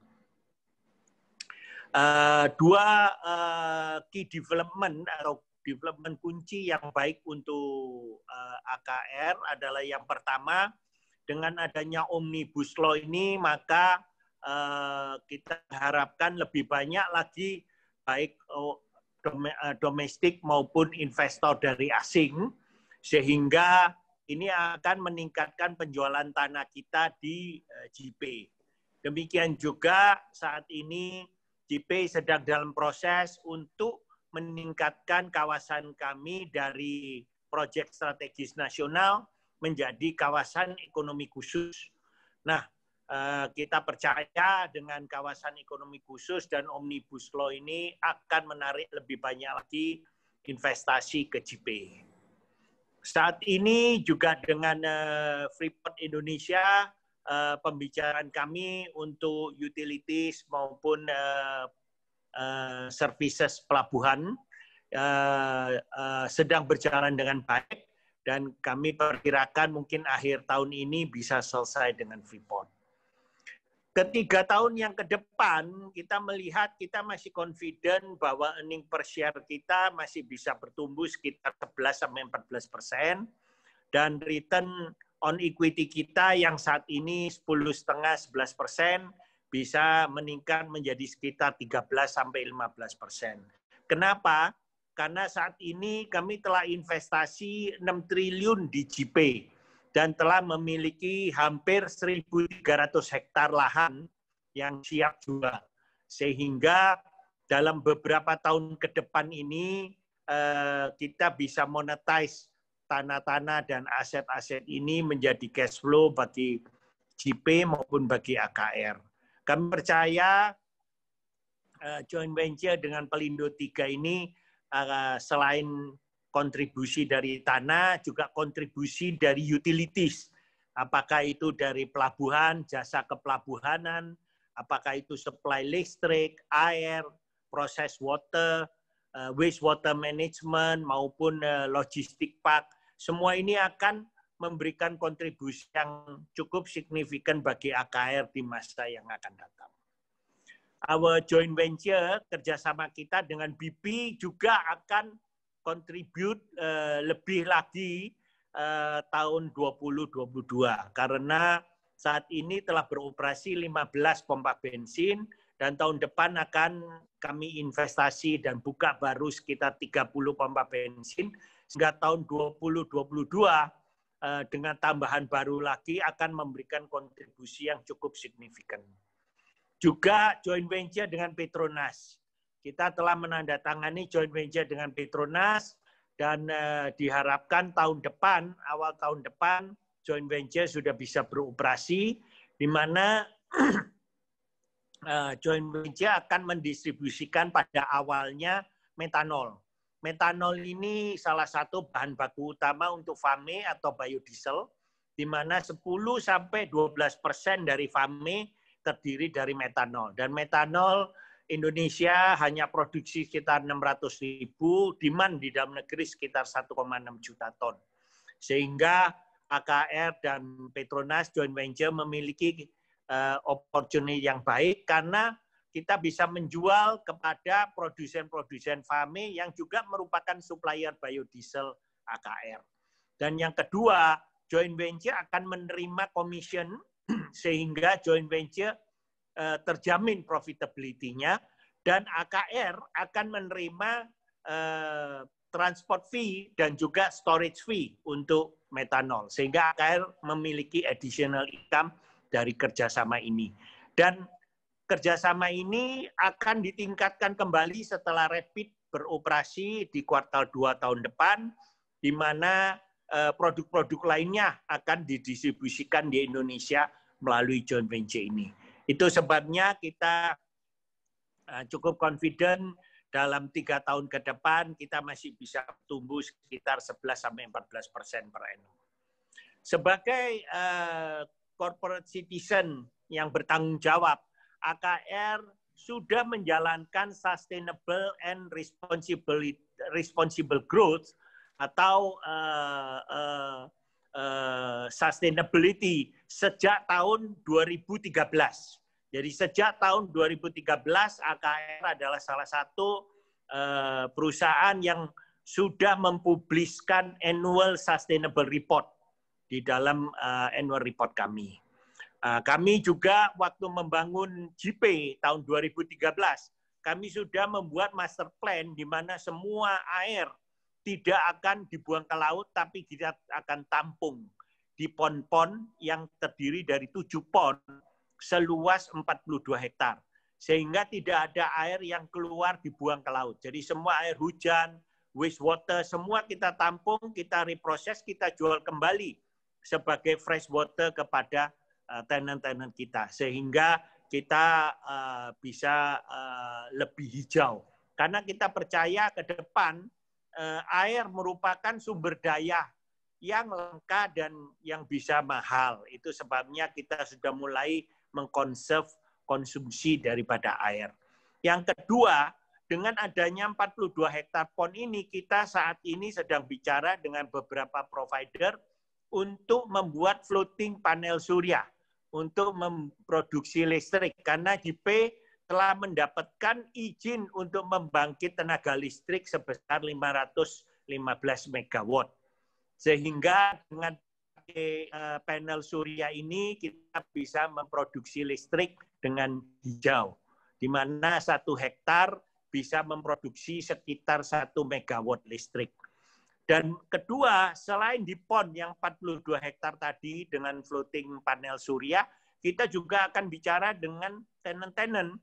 Uh, eh, dua uh, key development atau development kunci yang baik untuk uh, AKR adalah yang pertama dengan adanya omnibus law ini maka uh, kita harapkan lebih banyak lagi baik oh, Eh, domestik maupun investor dari asing sehingga ini akan meningkatkan penjualan tanah kita di JP. Eh, Demikian juga saat ini JP sedang dalam proses untuk meningkatkan kawasan kami dari proyek strategis nasional menjadi kawasan ekonomi khusus. Nah, Eh, kita percaya dengan kawasan ekonomi khusus dan omnibus law ini akan menarik lebih banyak lagi investasi ke JP. Saat ini juga dengan eh, Freeport Indonesia eh, pembicaraan kami untuk utilities maupun services pelabuhan sedang berjalan dengan baik dan kami perkirakan mungkin akhir tahun ini bisa selesai dengan Freeport ketiga tahun yang ke depan kita melihat kita masih confident bahwa earning per share kita masih bisa bertumbuh sekitar 11 sampai 14 persen dan return on equity kita yang saat ini 10 setengah 11 persen bisa meningkat menjadi sekitar 13 sampai 15 persen. Kenapa? Karena saat ini kami telah investasi 6 triliun di JP dan telah memiliki hampir 1.300 hektar lahan yang siap jual. Sehingga dalam beberapa tahun ke depan ini eh, kita bisa monetize tanah-tanah dan aset-aset ini menjadi cash flow bagi JP maupun bagi AKR. Kami percaya eh, joint venture dengan Pelindo 3 ini eh, selain kontribusi dari tanah, juga kontribusi dari utilities. Apakah itu dari pelabuhan, jasa kepelabuhanan, apakah itu supply listrik, air, proses water, eh, wastewater management, maupun eh, logistik park. Semua ini akan memberikan kontribusi yang cukup signifikan bagi AKR di masa yang akan datang. Our joint venture kerjasama kita dengan BP juga akan kontribut uh, lebih lagi uh, tahun 2022 karena saat ini telah beroperasi 15 pompa bensin dan tahun depan akan kami investasi dan buka baru sekitar 30 pompa bensin sehingga tahun 2022 eh, dengan tambahan baru lagi akan memberikan kontribusi yang cukup signifikan. Juga joint venture dengan Petronas kita telah menandatangani joint venture dengan Petronas dan uh, diharapkan tahun depan, awal tahun depan, joint venture sudah bisa beroperasi, di mana uh, joint venture akan mendistribusikan pada awalnya metanol. Metanol ini salah satu bahan baku utama untuk FAME atau biodiesel, di mana 10 sampai 12 persen dari FAME terdiri dari metanol. Dan metanol Indonesia hanya produksi sekitar 600 ribu, demand di dalam negeri sekitar 1,6 juta ton. Sehingga AKR dan Petronas joint venture memiliki uh, opportunity yang baik karena kita bisa menjual kepada produsen-produsen FAME yang juga merupakan supplier biodiesel AKR. Dan yang kedua, joint venture akan menerima commission sehingga joint venture Eh, terjamin profitability-nya dan AKR akan menerima eh, transport fee dan juga storage fee untuk metanol sehingga AKR memiliki additional income dari kerjasama ini dan kerjasama ini akan ditingkatkan kembali setelah Rapid beroperasi di kuartal 2 tahun depan, di mana eh, produk-produk lainnya akan didistribusikan di Indonesia melalui joint venture ini. Itu sebabnya kita eh, cukup confident dalam tiga tahun ke depan kita masih bisa tumbuh sekitar 11 sampai 14 persen per annum. Sebagai uh, corporate citizen yang bertanggung jawab, AKR sudah menjalankan sustainable and responsible responsible growth atau uh, uh, Eh, sustainability sejak tahun 2013. Jadi sejak tahun 2013 AKR adalah salah satu eh, perusahaan yang sudah mempubliskan annual sustainable report di dalam eh, annual report kami. kami juga waktu membangun JP tahun 2013, kami sudah membuat master plan di mana semua air tidak akan dibuang ke laut, tapi kita akan tampung di pon-pon yang terdiri dari tujuh pon seluas 42 hektar sehingga tidak ada air yang keluar dibuang ke laut. Jadi semua air hujan, wastewater, semua kita tampung, kita reproses, kita jual kembali sebagai fresh water kepada eh, tenant-tenant kita. Sehingga kita eh, bisa eh, lebih hijau. Karena kita percaya ke depan Eh, air merupakan sumber daya yang langka dan yang bisa mahal. Itu sebabnya kita sudah mulai mengkonserv konsumsi daripada air. Yang kedua, dengan adanya 42 hektar pon ini, kita saat ini sedang bicara dengan beberapa provider untuk membuat floating panel surya untuk memproduksi listrik. Karena di P telah mendapatkan izin untuk membangkit tenaga listrik sebesar 515 MW. Sehingga dengan eh, panel surya ini kita bisa memproduksi listrik dengan hijau, di mana satu hektar bisa memproduksi sekitar satu megawatt listrik. Dan kedua, selain di pond yang 42 hektar tadi dengan floating panel surya, kita juga akan bicara dengan tenant-tenant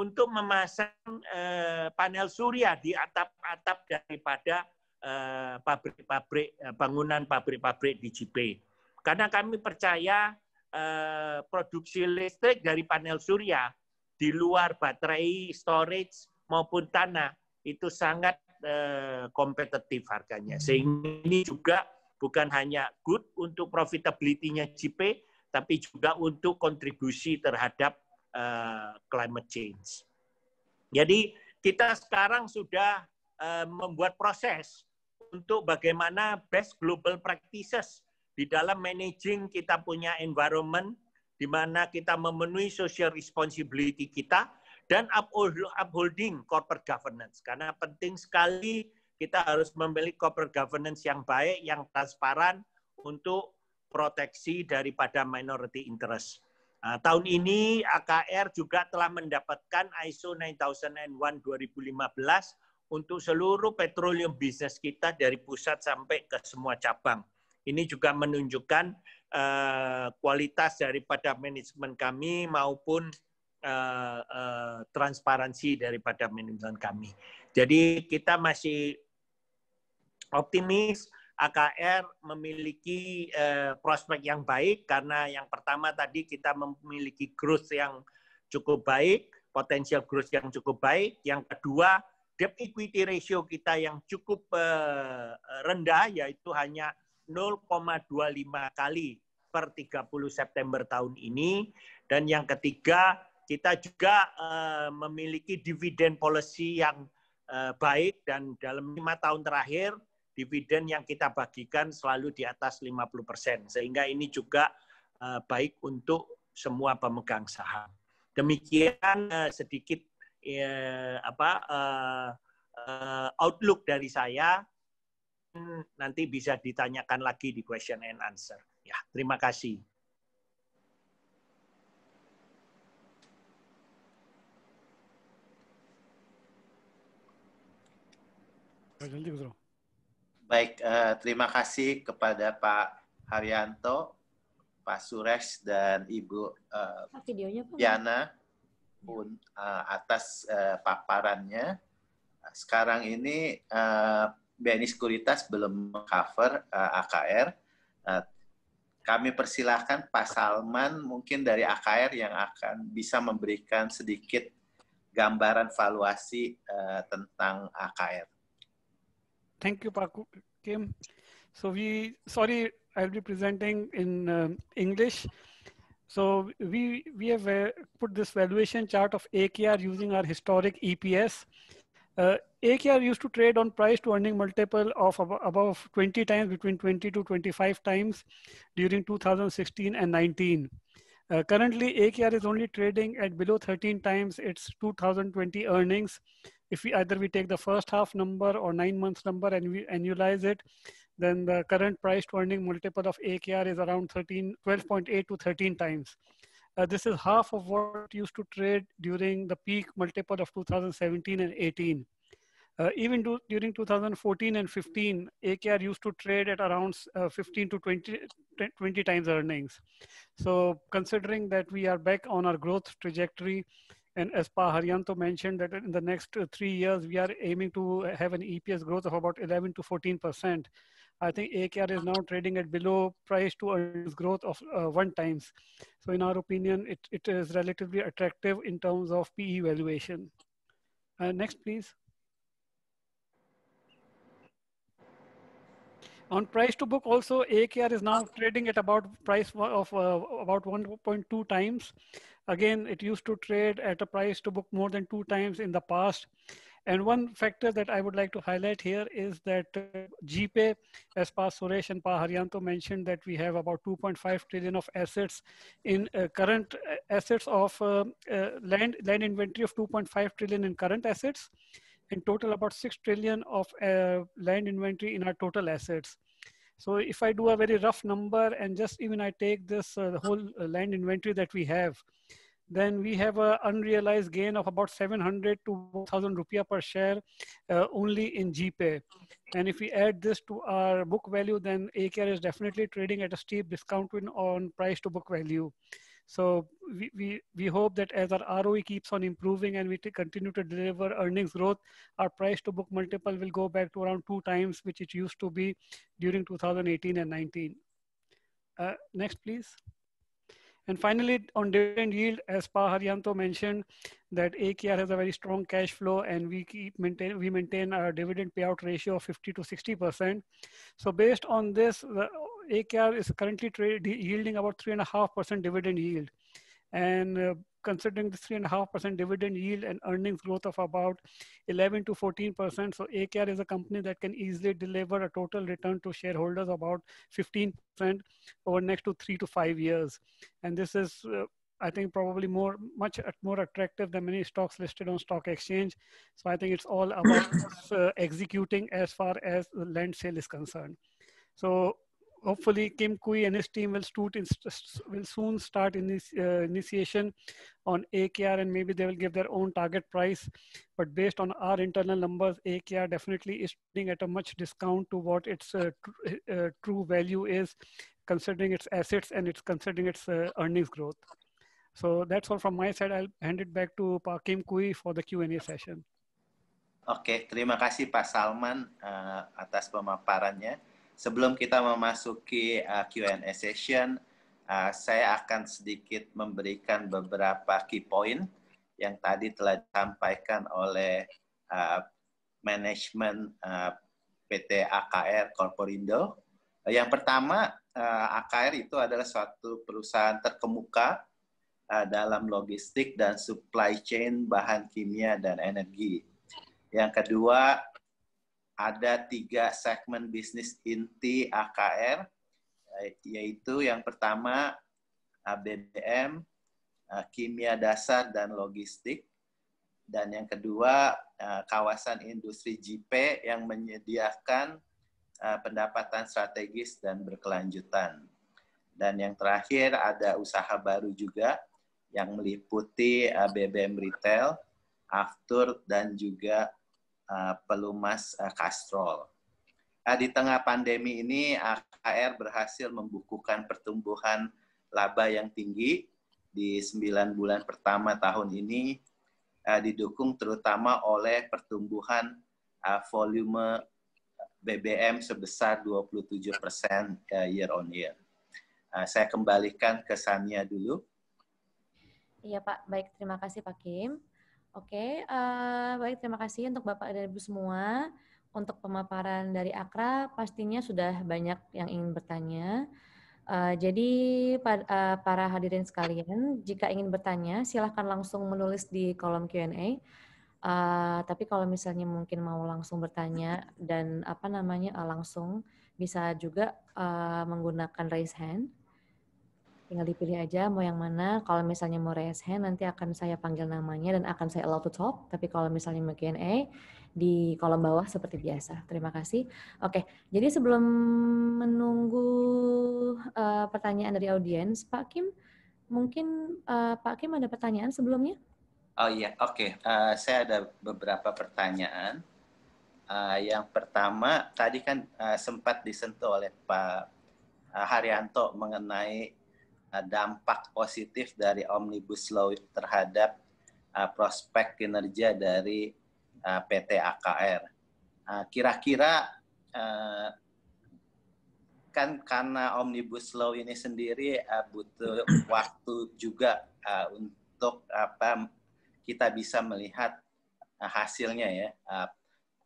untuk memasang eh, panel surya di atap-atap daripada eh, pabrik-pabrik eh, bangunan pabrik-pabrik di JP. Karena kami percaya produksi listrik dari panel surya di luar baterai, storage maupun tanah itu sangat kompetitif harganya. Sehingga ini juga bukan hanya good untuk profitability-nya JP, tapi juga untuk kontribusi terhadap uh, climate change. Jadi kita sekarang sudah uh, membuat proses untuk bagaimana best global practices di dalam managing kita punya environment, di mana kita memenuhi social responsibility kita, dan upholding corporate governance. Karena penting sekali kita harus memiliki corporate governance yang baik, yang transparan untuk proteksi daripada minority interest. Nah, tahun ini AKR juga telah mendapatkan ISO 9001 2015 untuk seluruh petroleum bisnis kita dari pusat sampai ke semua cabang. Ini juga menunjukkan uh, kualitas daripada manajemen kami maupun uh, uh, transparansi daripada manajemen kami. Jadi kita masih optimis AKR memiliki eh, prospek yang baik karena yang pertama tadi kita memiliki growth yang cukup baik, potensial growth yang cukup baik. Yang kedua, debt equity ratio kita yang cukup eh, rendah yaitu hanya 0,25 kali per 30 September tahun ini dan yang ketiga kita juga eh, memiliki dividen policy yang eh, baik dan dalam lima tahun terakhir dividen yang kita bagikan selalu di atas 50%. Sehingga ini juga eh, baik untuk semua pemegang saham. Demikian eh, sedikit eh, apa outlook dari saya. Nanti bisa ditanyakan lagi di question and answer. Ya, terima kasih. Gracias, Baik, eh, terima kasih kepada Pak Haryanto, Pak Suresh, dan Ibu eh, Yana pun eh, atas eh, paparannya. Sekarang ini eh, BNI Sekuritas belum cover eh, AKR. Eh, kami persilahkan Pak Salman mungkin dari AKR yang akan bisa memberikan sedikit gambaran valuasi eh, tentang AKR. Thank you, Paku Kim. So we, sorry, I'll be presenting in um, English. So we, we have uh, put this valuation chart of AKR using our historic EPS. Uh, AKR used to trade on price to earning multiple of ab above 20 times between 20 to 25 times during 2016 and 19. Uh, currently, AKR is only trading at below 13 times its 2020 earnings if we either we take the first half number or nine months number and we annualize it, then the current price to earning multiple of AKR is around 13, 12.8 to 13 times. Uh, this is half of what used to trade during the peak multiple of 2017 and 18. Uh, even do, during 2014 and 15, AKR used to trade at around uh, 15 to 20, 20 times earnings. So considering that we are back on our growth trajectory, and as Pa Haryanto mentioned that in the next three years, we are aiming to have an EPS growth of about 11 to 14%. I think AKR is now trading at below price to earnings growth of uh, one times. So in our opinion, it, it is relatively attractive in terms of PE valuation. Uh, next, please. On price to book also, AKR is now trading at about price of uh, about 1.2 times. Again, it used to trade at a price to book more than two times in the past. And one factor that I would like to highlight here is that uh, GPay, as Pa Suresh and Pa Haryanto mentioned, that we have about 2.5 trillion of assets in uh, current uh, assets of uh, uh, land, land inventory of 2.5 trillion in current assets, and total about 6 trillion of uh, land inventory in our total assets. So if I do a very rough number and just even I take this, the whole land inventory that we have, then we have an unrealized gain of about 700 to 1000 rupiah per share uh, only in GPay. And if we add this to our book value, then AKR is definitely trading at a steep discount on price to book value. So we, we, we hope that as our ROE keeps on improving and we continue to deliver earnings growth, our price to book multiple will go back to around two times, which it used to be during 2018 and 19. Uh, next, please. And finally, on dividend yield, as Pa Haryanto mentioned, that AKR has a very strong cash flow and we keep maintain, we maintain our dividend payout ratio of 50 to 60%. So based on this, the AKR is currently yielding about 3.5% dividend yield. And uh, considering the 3.5% dividend yield and earnings growth of about 11 to 14%. So AKR is a company that can easily deliver a total return to shareholders about 15% over next to three to five years. And this is, uh, I think, probably more much more attractive than many stocks listed on stock exchange. So I think it's all about us, uh, executing as far as the land sale is concerned. So hopefully Kim Kui and his team will, will soon start init uh, initiation on AKR and maybe they will give their own target price. But based on our internal numbers, AKR definitely is trading at a much discount to what its uh, tr uh, true value is, considering its assets and it's considering its uh, earnings growth. So that's all from my side. I'll hand it back to Pak Kim Kui for the Q&A session. Oke, okay, terima kasih Pak Salman uh, atas pemaparannya. sebelum kita memasuki uh, Q&A session, uh, saya akan sedikit memberikan beberapa key point yang tadi telah disampaikan oleh uh, manajemen uh, PT AKR Corporindo. Uh, yang pertama, uh, AKR itu adalah suatu perusahaan terkemuka uh, dalam logistik dan supply chain bahan kimia dan energi. Yang kedua, ada tiga segmen bisnis inti AKR, yaitu yang pertama ABDM, kimia dasar dan logistik, dan yang kedua kawasan industri JP yang menyediakan pendapatan strategis dan berkelanjutan. Dan yang terakhir ada usaha baru juga yang meliputi BBM Retail, Aftur, dan juga Eh, pelumas uh, kastrol. Nah, di tengah pandemi ini, AKR berhasil membukukan pertumbuhan laba yang tinggi di sembilan bulan pertama tahun ini, uh, didukung terutama oleh pertumbuhan volume BBM sebesar 27 persen year on year. Saya kembalikan ke Sania dulu. Iya Pak, baik terima kasih Pak Kim. Oke, okay, uh, eh, baik terima kasih untuk Bapak dan Ibu semua. Untuk pemaparan dari Akra pastinya sudah banyak yang ingin bertanya. Uh, jadi pa uh, eh, para hadirin sekalian, jika ingin bertanya silahkan langsung menulis di kolom Q&A. Uh, tapi kalau misalnya mungkin mau langsung bertanya dan apa namanya uh, langsung bisa juga uh, menggunakan raise hand tinggal dipilih aja mau yang mana. Kalau misalnya mau raise hand, nanti akan saya panggil namanya dan akan saya allow to talk. Tapi kalau misalnya mau Q&A, di kolom bawah seperti biasa. Terima kasih. Oke, jadi sebelum menunggu uh, pertanyaan dari audiens, Pak Kim, mungkin uh, Pak Kim ada pertanyaan sebelumnya? Oh iya, oke. Okay. Uh, eh, saya ada beberapa pertanyaan. Uh, yang pertama, tadi kan uh, sempat disentuh oleh Pak Haryanto mengenai Nah, dampak positif dari omnibus law terhadap uh, prospek kinerja dari uh, PT AKR. kira nah, kira-kira uh, kan karena omnibus law ini sendiri uh, butuh waktu juga uh, untuk apa kita bisa melihat uh, hasilnya ya uh,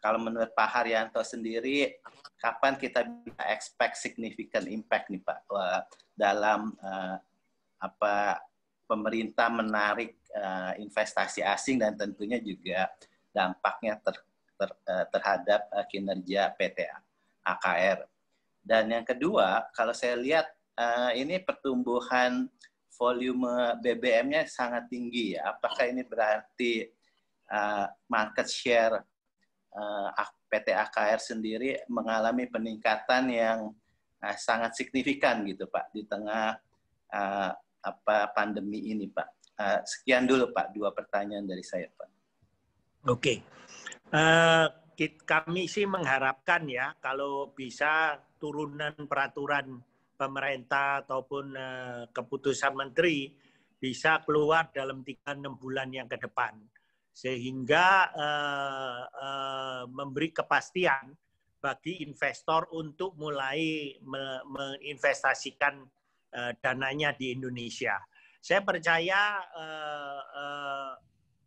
kalau menurut Pak Haryanto sendiri, kapan kita bisa expect significant impact nih Pak dalam uh, apa pemerintah menarik uh, investasi asing dan tentunya juga dampaknya ter, ter, uh, terhadap uh, kinerja PT AKR. Dan yang kedua, kalau saya lihat uh, ini pertumbuhan volume BBM-nya sangat tinggi ya. Apakah ini berarti uh, market share Eh, PT AKR sendiri mengalami peningkatan yang eh, sangat signifikan gitu Pak di tengah eh, apa pandemi ini Pak. Sekian dulu Pak dua pertanyaan dari saya Pak. Oke. Uh, kami sih mengharapkan ya kalau bisa turunan peraturan pemerintah ataupun keputusan menteri bisa keluar dalam tiga 6 bulan yang ke depan sehingga uh, uh, memberi kepastian bagi investor untuk mulai me menginvestasikan uh, dananya di Indonesia. Saya percaya uh, uh,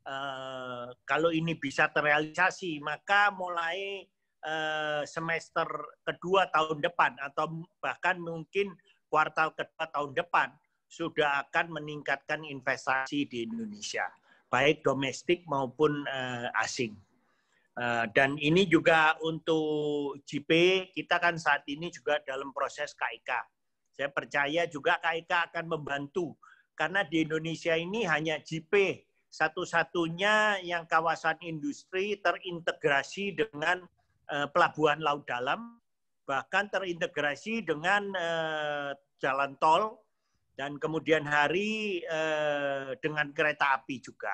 uh, kalau ini bisa terrealisasi, maka mulai uh, semester kedua tahun depan atau bahkan mungkin kuartal kedua tahun depan sudah akan meningkatkan investasi di Indonesia baik domestik maupun uh, asing. Uh, dan ini juga untuk JP, kita kan saat ini juga dalam proses KIK. Saya percaya juga KIK akan membantu, karena di Indonesia ini hanya JP satu-satunya yang kawasan industri terintegrasi dengan uh, pelabuhan laut dalam, bahkan terintegrasi dengan uh, jalan tol dan kemudian hari eh, dengan kereta api juga.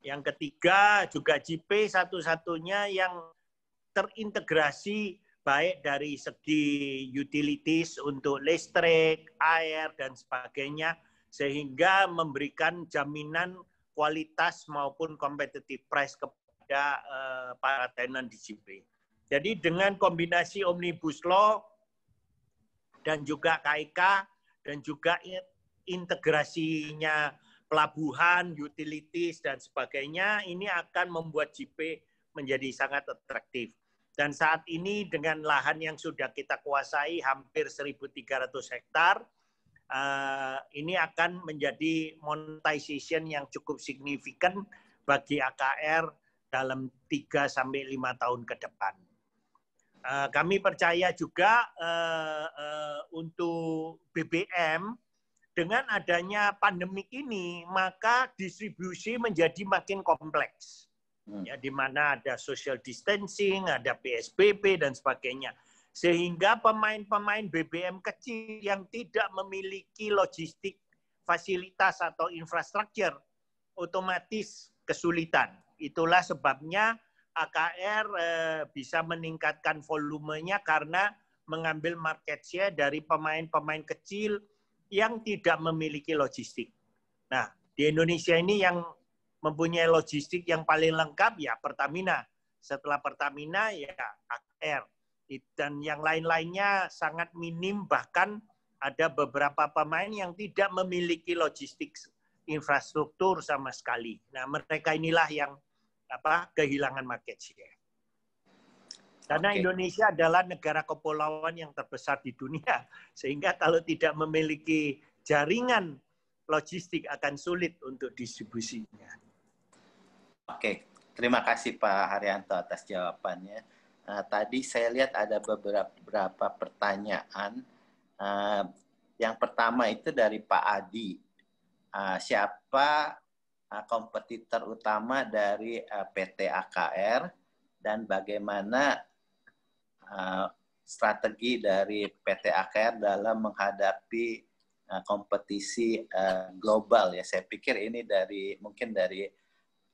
Yang ketiga juga JP satu-satunya yang terintegrasi baik dari segi utilities untuk listrik, air dan sebagainya sehingga memberikan jaminan kualitas maupun competitive price kepada eh, para tenan di JP. Jadi dengan kombinasi Omnibus Law dan juga KIK dan juga integrasinya pelabuhan, utilities, dan sebagainya, ini akan membuat JP menjadi sangat atraktif. Dan saat ini dengan lahan yang sudah kita kuasai hampir 1.300 hektar, uh, ini akan menjadi monetization yang cukup signifikan bagi AKR dalam 3 sampai 5 tahun ke depan. Eh, kami percaya juga uh, uh, untuk BBM dengan adanya pandemi ini maka distribusi menjadi makin kompleks. Hmm. Ya di mana ada social distancing, ada PSBB dan sebagainya. Sehingga pemain-pemain BBM kecil yang tidak memiliki logistik, fasilitas atau infrastruktur otomatis kesulitan. Itulah sebabnya AKR eh, bisa meningkatkan volumenya karena mengambil market share dari pemain-pemain kecil yang tidak memiliki logistik. Nah, di Indonesia ini yang mempunyai logistik yang paling lengkap ya Pertamina. Setelah Pertamina ya AKR. Dan yang lain-lainnya sangat minim bahkan ada beberapa pemain yang tidak memiliki logistik infrastruktur sama sekali. Nah, mereka inilah yang apa kehilangan market share. Karena okay. Indonesia adalah negara kepulauan yang terbesar di dunia, sehingga kalau tidak memiliki jaringan logistik akan sulit untuk distribusinya. Oke, okay. terima kasih Pak Haryanto atas jawabannya. Uh, tadi saya lihat ada beberapa, pertanyaan. Uh, yang pertama itu dari Pak Adi. Uh, siapa Nah, kompetitor utama dari eh, PT AKR dan bagaimana eh, strategi dari PT AKR dalam menghadapi eh, kompetisi global ya saya pikir ini dari mungkin dari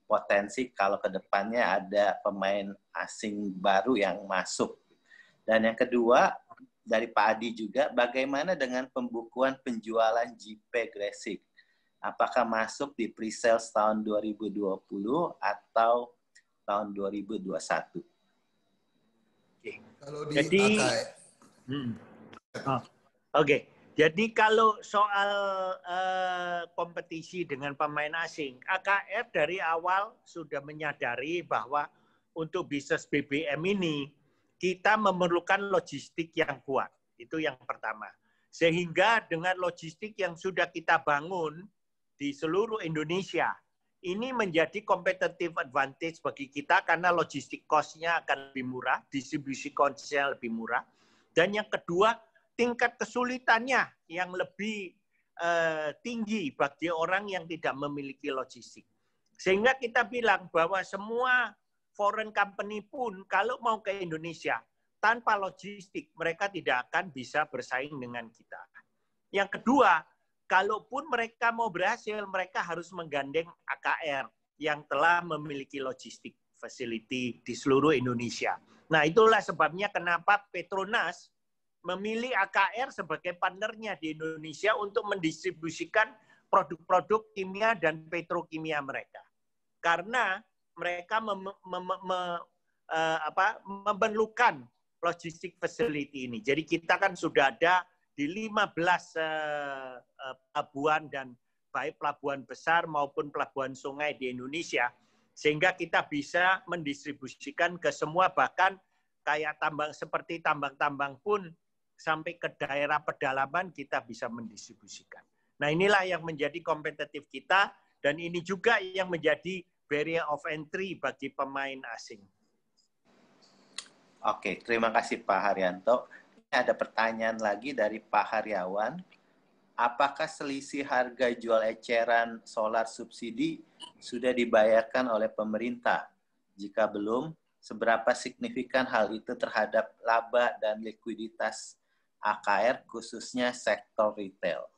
potensi kalau kedepannya ada pemain asing baru yang masuk dan yang kedua dari Pak Adi juga bagaimana dengan pembukuan penjualan JP Gresik apakah masuk di pre-sales tahun 2020 atau tahun 2021. Okay. Kalau di Jadi, hmm. oh, oke. Okay. Jadi kalau soal uh, kompetisi dengan pemain asing, AKF dari awal sudah menyadari bahwa untuk bisnis BBM ini kita memerlukan logistik yang kuat. Itu yang pertama. Sehingga dengan logistik yang sudah kita bangun, di seluruh Indonesia. Ini menjadi competitive advantage bagi kita karena logistik cost-nya akan lebih murah, distribusi cost-nya lebih murah. Dan yang kedua, tingkat kesulitannya yang lebih eh, tinggi bagi orang yang tidak memiliki logistik. Sehingga kita bilang bahwa semua foreign company pun kalau mau ke Indonesia, tanpa logistik mereka tidak akan bisa bersaing dengan kita. Yang kedua, Kalaupun mereka mau berhasil, mereka harus menggandeng AKR yang telah memiliki logistik facility di seluruh Indonesia. Nah, itulah sebabnya kenapa Petronas memilih AKR sebagai partnernya di Indonesia untuk mendistribusikan produk-produk kimia dan petrokimia mereka. Karena mereka mem, mem, mem, mem eh, apa, memerlukan logistik facility ini. Jadi kita kan sudah ada di 15 eh, eh, pelabuhan dan baik pelabuhan besar maupun pelabuhan sungai di Indonesia sehingga kita bisa mendistribusikan ke semua bahkan kayak tambang seperti tambang-tambang pun sampai ke daerah pedalaman kita bisa mendistribusikan. Nah, inilah yang menjadi kompetitif kita dan ini juga yang menjadi barrier of entry bagi pemain asing. Oke, terima kasih Pak Haryanto ada pertanyaan lagi dari Pak Haryawan. Apakah selisih harga jual eceran solar subsidi sudah dibayarkan oleh pemerintah? Jika belum, seberapa signifikan hal itu terhadap laba dan likuiditas AKR khususnya sektor retail?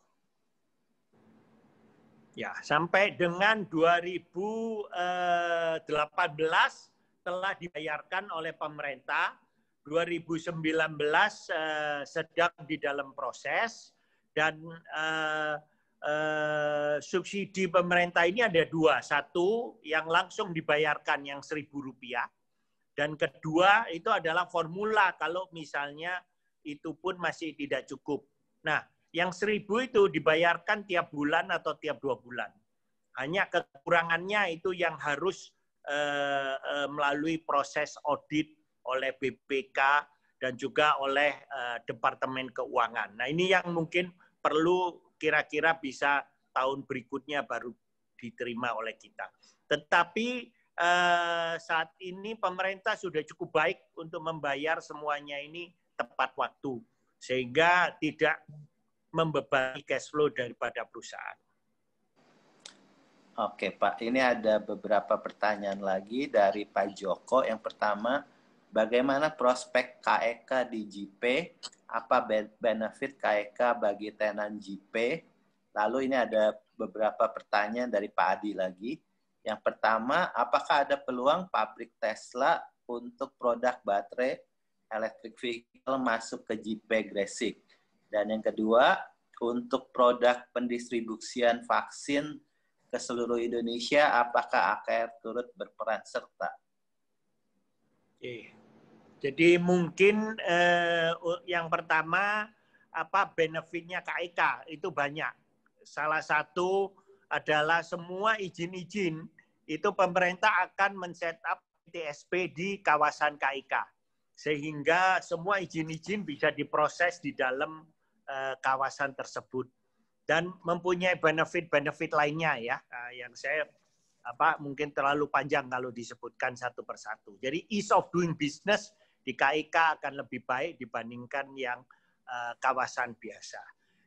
Ya, sampai dengan 2018 eh, telah dibayarkan oleh pemerintah 2019 uh, eh, sedang di dalam proses dan uh, uh, subsidi pemerintah ini ada dua. Satu yang langsung dibayarkan yang seribu rupiah dan kedua itu adalah formula kalau misalnya itu pun masih tidak cukup. Nah, yang seribu itu dibayarkan tiap bulan atau tiap dua bulan. Hanya kekurangannya itu yang harus uh, uh, melalui proses audit oleh BPK dan juga oleh eh, Departemen Keuangan. Nah, ini yang mungkin perlu kira-kira bisa tahun berikutnya baru diterima oleh kita. Tetapi eh, saat ini pemerintah sudah cukup baik untuk membayar semuanya ini tepat waktu sehingga tidak membebani cash flow daripada perusahaan. Oke Pak, ini ada beberapa pertanyaan lagi dari Pak Joko. Yang pertama, Bagaimana prospek KEK e di JP? Apa benefit KEK e bagi tenan JP? Lalu ini ada beberapa pertanyaan dari Pak Adi lagi. Yang pertama, apakah ada peluang pabrik Tesla untuk produk baterai elektrik vehicle masuk ke JP Gresik? Dan yang kedua, untuk produk pendistribusian vaksin ke seluruh Indonesia, apakah AKR turut berperan serta? Oke, jadi mungkin eh, yang pertama apa benefitnya KIK itu banyak. Salah satu adalah semua izin-izin itu pemerintah akan men-setup TSP di kawasan KIK sehingga semua izin-izin bisa diproses di dalam eh, kawasan tersebut dan mempunyai benefit-benefit lainnya ya eh, yang saya apa mungkin terlalu panjang kalau disebutkan satu persatu. Jadi ease of doing business di KIK akan lebih baik dibandingkan yang uh, kawasan biasa.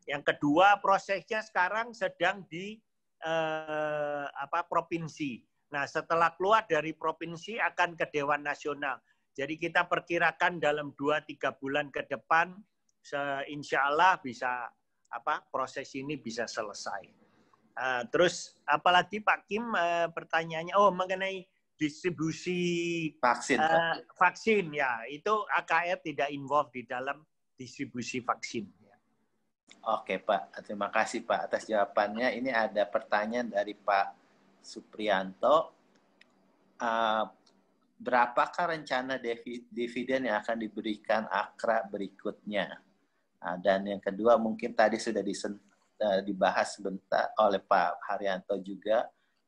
Yang kedua prosesnya sekarang sedang di uh, apa provinsi. Nah setelah keluar dari provinsi akan ke Dewan Nasional. Jadi kita perkirakan dalam 2-3 bulan ke depan, insya Allah bisa apa proses ini bisa selesai. Uh, terus apalagi Pak Kim uh, pertanyaannya, oh mengenai distribusi vaksin. Uh, vaksin ya, itu AKR tidak involved di dalam distribusi vaksin. Ya. Oke Pak, terima kasih Pak atas jawabannya. Ini ada pertanyaan dari Pak Suprianto. Uh, berapakah rencana dividen yang akan diberikan Akra berikutnya? Nah, dan yang kedua mungkin tadi sudah disen, eh, dibahas sebentar oleh Pak Haryanto juga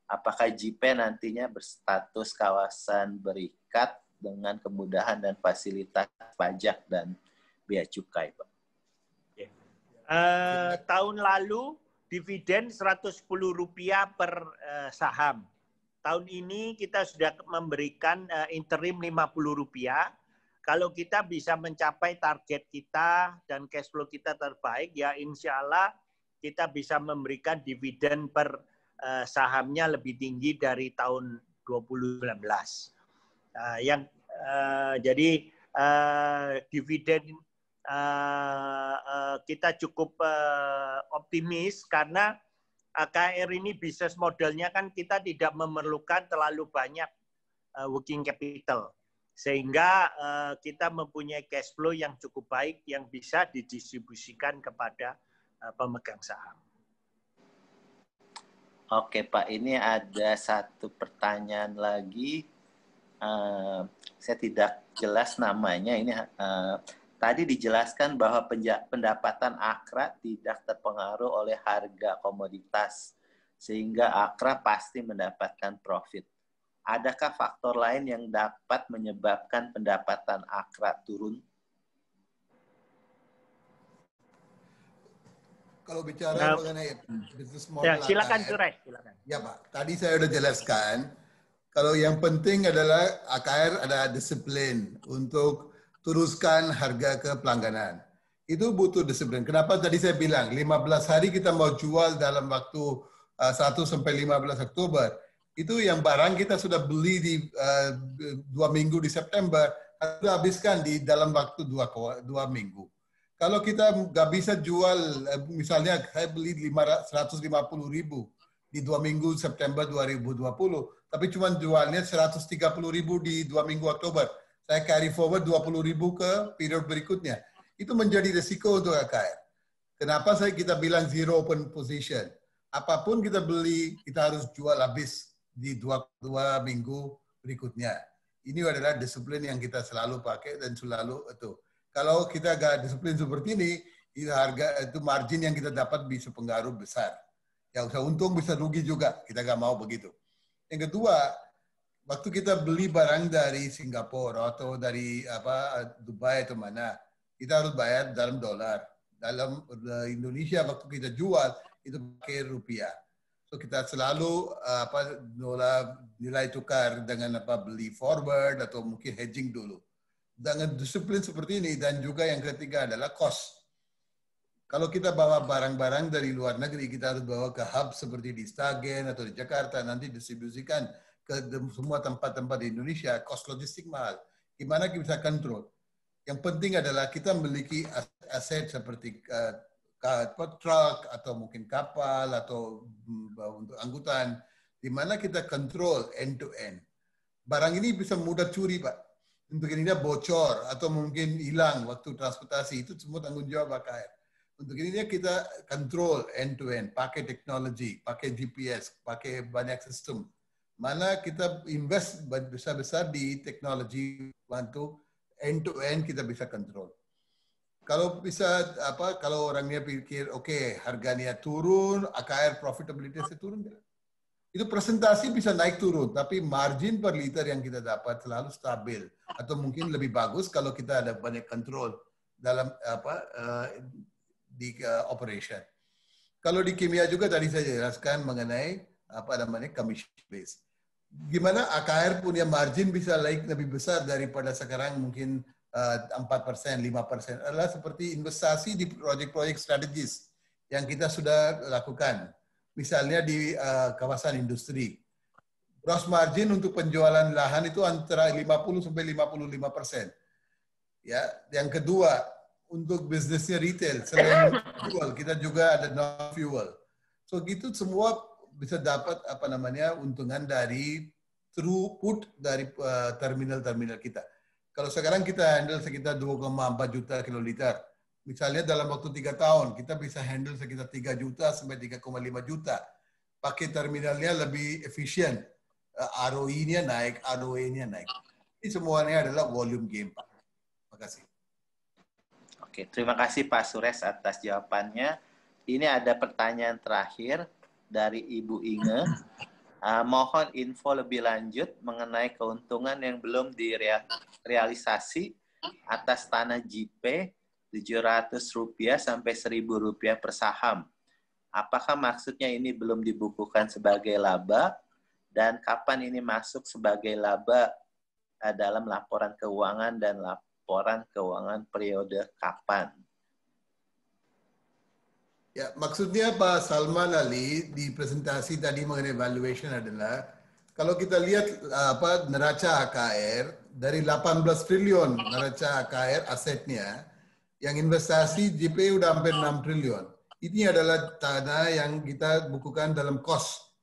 Apakah JP nantinya berstatus kawasan berikat dengan kemudahan dan fasilitas pajak dan bea cukai, Pak? Uh, tahun lalu dividen Rp110 per uh, saham. Tahun ini kita sudah memberikan uh, interim rp rupiah. Kalau kita bisa mencapai target kita dan cash flow kita terbaik, ya insya Allah kita bisa memberikan dividen per Eh, sahamnya lebih tinggi dari tahun 2019. Uh, eh, yang uh, jadi uh, dividen uh, uh, kita cukup uh, optimis karena AKR ini bisnis modelnya kan kita tidak memerlukan terlalu banyak uh, working capital sehingga uh, kita mempunyai cash flow yang cukup baik yang bisa didistribusikan kepada uh, pemegang saham. Oke Pak, ini ada satu pertanyaan lagi. Uh, saya tidak jelas namanya. Ini uh, tadi dijelaskan bahwa pendapatan akra tidak terpengaruh oleh harga komoditas, sehingga akra pasti mendapatkan profit. Adakah faktor lain yang dapat menyebabkan pendapatan akra turun? kalau bicara nah, mengenai bisnis model, Ya, silakan Curai, silakan. Ya Pak, tadi saya sudah jelaskan kalau yang penting adalah AKR ada disiplin untuk teruskan harga ke pelangganan. Itu butuh disiplin. Kenapa tadi saya bilang 15 hari kita mau jual dalam waktu uh, eh, 1 sampai 15 Oktober. Itu yang barang kita sudah beli di uh, dua minggu di September, sudah habiskan di dalam waktu dua, dua minggu. Kalau kita nggak bisa jual, eh, misalnya saya beli 150 ribu di dua minggu September 2020, tapi cuma jualnya 130 ribu di dua minggu Oktober. Saya carry forward 20 ribu ke period berikutnya. Itu menjadi resiko untuk AKR. Kenapa saya kita bilang zero open position? Apapun kita beli, kita harus jual habis di dua, dua minggu berikutnya. Ini adalah disiplin yang kita selalu pakai dan selalu itu. Kalau kita agak disiplin seperti ini, itu harga itu margin yang kita dapat bisa pengaruh besar. Yang usah untung bisa rugi juga. Kita nggak mau begitu. Yang kedua, waktu kita beli barang dari Singapura atau dari apa Dubai atau mana, kita harus bayar dalam dolar. Dalam e, Indonesia waktu kita jual itu pakai rupiah. So kita selalu e, apa nilai tukar dengan apa beli forward atau mungkin hedging dulu dengan disiplin seperti ini dan juga yang ketiga adalah cost. Kalau kita bawa barang-barang dari luar negeri, kita harus bawa ke hub seperti di Stagen atau di Jakarta, nanti distribusikan ke semua tempat-tempat di Indonesia, cost logistik mahal. Gimana kita bisa kontrol? Yang penting adalah kita memiliki aset seperti uh, eh, truk atau mungkin kapal atau hmm, untuk angkutan, di mana kita kontrol end to end. Barang ini bisa mudah curi, Pak untuk ini dia bocor atau mungkin hilang waktu transportasi itu semua tanggung jawab AKR. Untuk ini dia kita kontrol end to end, pakai teknologi, pakai GPS, pakai banyak sistem. Mana kita invest besar-besar di teknologi bantu end to end kita bisa kontrol kalau bisa apa kalau orangnya pikir oke okay, harganya turun AKR profitability turun itu presentasi bisa naik turun, tapi margin per liter yang kita dapat selalu stabil atau mungkin lebih bagus kalau kita ada banyak kontrol dalam apa uh, di uh, operation. Kalau di kimia juga tadi saya jelaskan mengenai apa namanya commission base. Gimana AKR punya margin bisa naik lebih besar daripada sekarang mungkin eh, empat persen, lima persen adalah seperti investasi di project-project strategis yang kita sudah lakukan misalnya di uh, kawasan industri. Gross margin untuk penjualan lahan itu antara 50 sampai 55 persen. Ya, yang kedua untuk bisnisnya retail selain fuel kita juga ada non fuel. So gitu semua bisa dapat apa namanya untungan dari throughput dari eh, terminal-terminal uh, kita. Kalau sekarang kita handle sekitar 2,4 juta kiloliter Misalnya dalam waktu tiga tahun kita bisa handle sekitar 3 juta sampai 3,5 juta. Pakai terminalnya lebih efisien. Eh, ROI-nya naik, ROE-nya naik. Ini semuanya adalah volume game, Pak. Terima kasih. Oke, terima kasih Pak Sures atas jawabannya. Ini ada pertanyaan terakhir dari Ibu Inge. Uh, mohon info lebih lanjut mengenai keuntungan yang belum direalisasi atas tanah JP 700 rupiah sampai 1000 rupiah per saham. Apakah maksudnya ini belum dibukukan sebagai laba dan kapan ini masuk sebagai laba eh, dalam laporan keuangan dan laporan keuangan periode kapan? Ya, maksudnya Pak Salman Ali di presentasi tadi mengenai valuation adalah kalau kita lihat eh, apa neraca AKR dari 18 triliun neraca AKR asetnya yang investasi JP udah hampir 6 triliun. Ini adalah tanda yang kita bukukan dalam cost.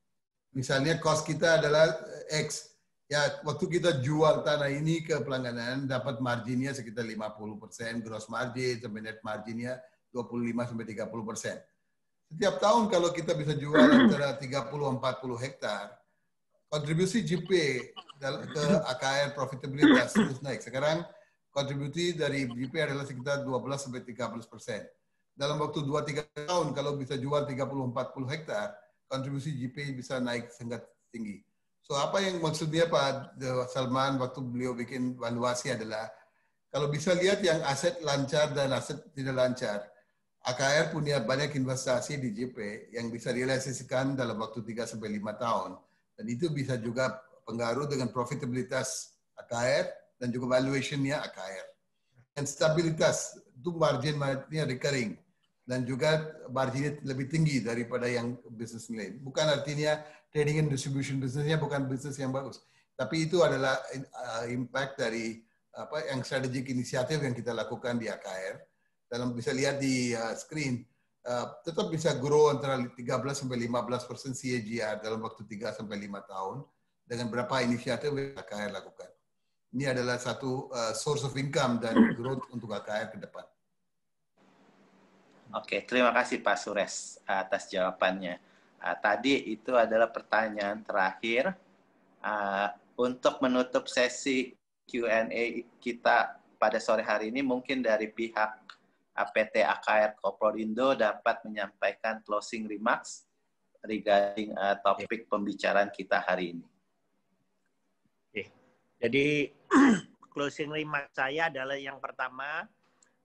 Misalnya cost kita adalah eh, X. Ya, waktu kita jual tanah ini ke pelangganan dapat marginnya sekitar 50%, gross margin sampai net marginnya 25 sampai 30%. Setiap tahun kalau kita bisa jual antara 30 40 hektar, kontribusi JP ke AKR profitabilitas terus naik. Sekarang kontribusi dari GP adalah sekitar 12 sampai 30 persen. Dalam waktu 2-3 tahun kalau bisa jual 30-40 hektar, kontribusi GP bisa naik sangat tinggi. So apa yang maksudnya Pak Salman waktu beliau bikin valuasi adalah kalau bisa lihat yang aset lancar dan aset tidak lancar. AKR punya banyak investasi di GP yang bisa direalisasikan dalam waktu 3 sampai 5 tahun. Dan itu bisa juga pengaruh dengan profitabilitas AKR dan juga valuationnya AKR. Dan stabilitas itu margin marginnya recurring dan juga marginnya lebih tinggi daripada yang bisnis lain. Bukan artinya trading and distribution bisnisnya bukan bisnis yang bagus, tapi itu adalah eh, impact dari apa yang strategik inisiatif yang kita lakukan di AKR. Dalam bisa lihat di eh, screen Uh, tetap bisa grow antara 13 sampai 15 persen CAGR dalam waktu 3 sampai 5 tahun dengan berapa inisiatif yang AKR lakukan ini adalah satu uh, source of income dan hmm. growth untuk AKR ke depan. Oke, terima kasih Pak Sures atas jawabannya. Uh, tadi itu adalah pertanyaan terakhir. Uh, untuk menutup sesi Q&A kita pada sore hari ini, mungkin dari pihak ah, PT AKR Koprolindo dapat menyampaikan closing remarks regarding uh, topik ya. pembicaraan kita hari ini. Jadi closing remark saya adalah yang pertama,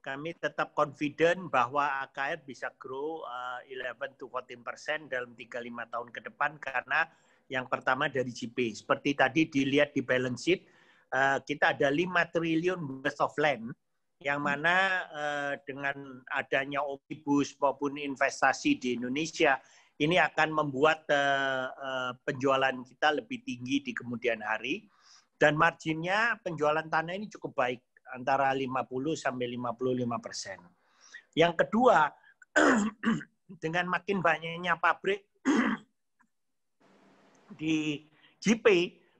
kami tetap confident bahwa AKR bisa grow 11 eh, to 14 persen dalam 3-5 tahun ke depan karena yang pertama dari GP. Seperti tadi dilihat di balance sheet, eh, kita ada 5 triliun worth of land yang mana eh, dengan adanya omnibus maupun investasi di Indonesia ini akan membuat penjualan kita lebih tinggi di kemudian hari dan marginnya penjualan tanah ini cukup baik, antara 50 sampai 55 persen. Yang kedua, dengan makin banyaknya pabrik di JP,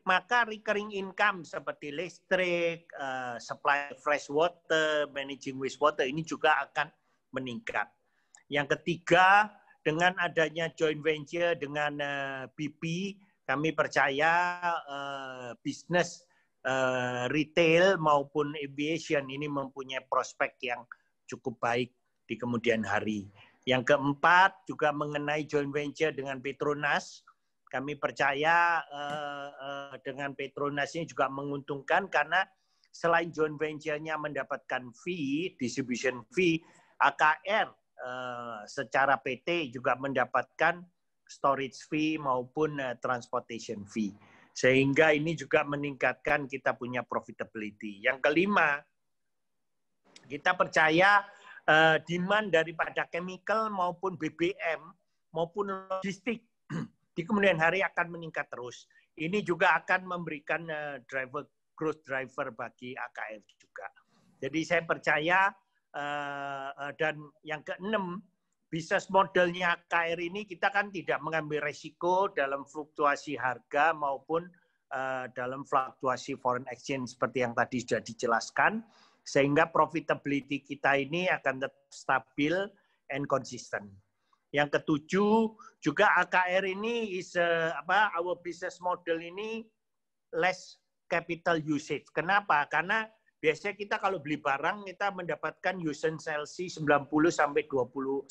maka recurring income seperti listrik, eh, supply fresh water, managing wastewater ini juga akan meningkat. Yang ketiga, dengan adanya joint venture dengan eh, BP, kami percaya uh, bisnis uh, retail maupun aviation ini mempunyai prospek yang cukup baik di kemudian hari. Yang keempat juga mengenai joint venture dengan Petronas. Kami percaya uh, uh, dengan Petronas ini juga menguntungkan karena selain joint venture-nya mendapatkan fee, distribution fee, AKR uh, secara PT juga mendapatkan storage fee maupun uh, transportation fee. Sehingga ini juga meningkatkan kita punya profitability. Yang kelima, kita percaya uh, demand daripada chemical maupun BBM maupun logistik di kemudian hari akan meningkat terus. Ini juga akan memberikan uh, driver growth driver bagi AKF juga. Jadi saya percaya uh, dan yang keenam bisnis modelnya KR ini kita kan tidak mengambil resiko dalam fluktuasi harga maupun uh, dalam fluktuasi foreign exchange seperti yang tadi sudah dijelaskan sehingga profitability kita ini akan tetap stabil and consistent. Yang ketujuh juga AKR ini is a, apa our business model ini less capital usage. Kenapa? Karena biasanya kita kalau beli barang kita mendapatkan USNLC 90 sampai 20 120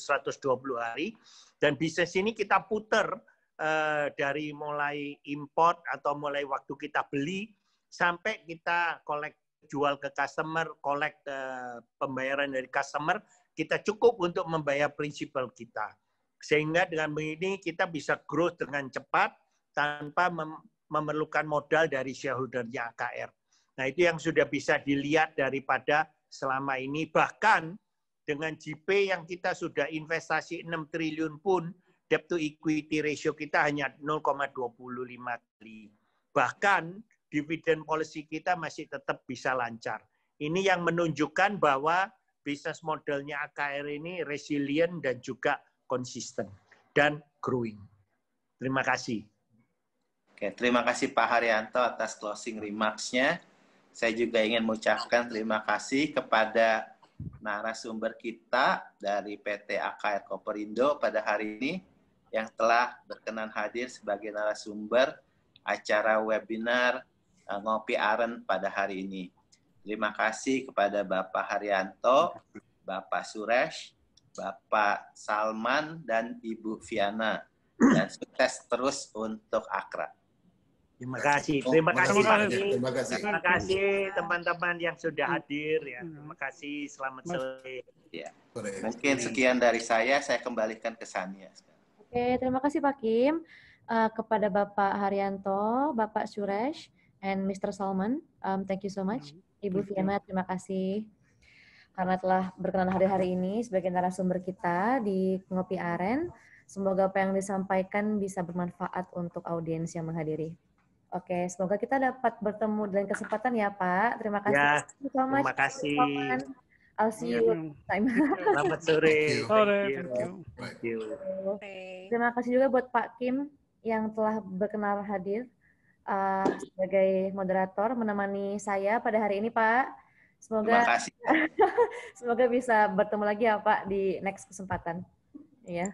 hari dan bisnis ini kita puter eh, dari mulai import atau mulai waktu kita beli sampai kita collect jual ke customer, collect eh, pembayaran dari customer, kita cukup untuk membayar prinsipal kita. Sehingga dengan begini kita bisa growth dengan cepat tanpa mem memerlukan modal dari shareholder shareholdernya AKR. Nah, itu yang sudah bisa dilihat daripada selama ini. Bahkan dengan JP yang kita sudah investasi 6 triliun pun, debt to equity ratio kita hanya 0,25 kali. Bahkan dividen policy kita masih tetap bisa lancar. Ini yang menunjukkan bahwa bisnis modelnya AKR ini resilient dan juga konsisten dan growing. Terima kasih. Oke, terima kasih Pak Haryanto atas closing remarks-nya. Saya juga ingin mengucapkan terima kasih kepada narasumber kita dari PT AKR Koperindo pada hari ini yang telah berkenan hadir sebagai narasumber acara webinar eh, Ngopi Aren pada hari ini. Terima kasih kepada Bapak Haryanto, Bapak Suresh, Bapak Salman, dan Ibu Viana. Dan sukses terus untuk Akra. Terima kasih. Oh, terima oh, kasih. Terima kasih. Terima kasih teman-teman yang sudah hadir ya. Terima kasih. Selamat sore. Ya. Mungkin sekian dari saya, saya kembalikan ke Sania. Oke, terima kasih Pak Kim uh, kepada Bapak Haryanto, Bapak Suresh, and Mr. Salman. Um, thank you so much. Ibu Fiana, terima kasih karena telah berkenan hadir hari ini sebagai narasumber kita di Ngopi Aren. Semoga apa yang disampaikan bisa bermanfaat untuk audiens yang menghadiri. Oke, semoga kita dapat bertemu dengan kesempatan ya Pak. Terima ya, kasih. Ya, terima kasih. I'll see you next time. Selamat sore. Thank Terima kasih juga buat Pak Kim yang telah berkenan hadir uh, sebagai moderator menemani saya pada hari ini Pak. Semoga terima kasih. semoga bisa bertemu lagi ya Pak di next kesempatan. Ya.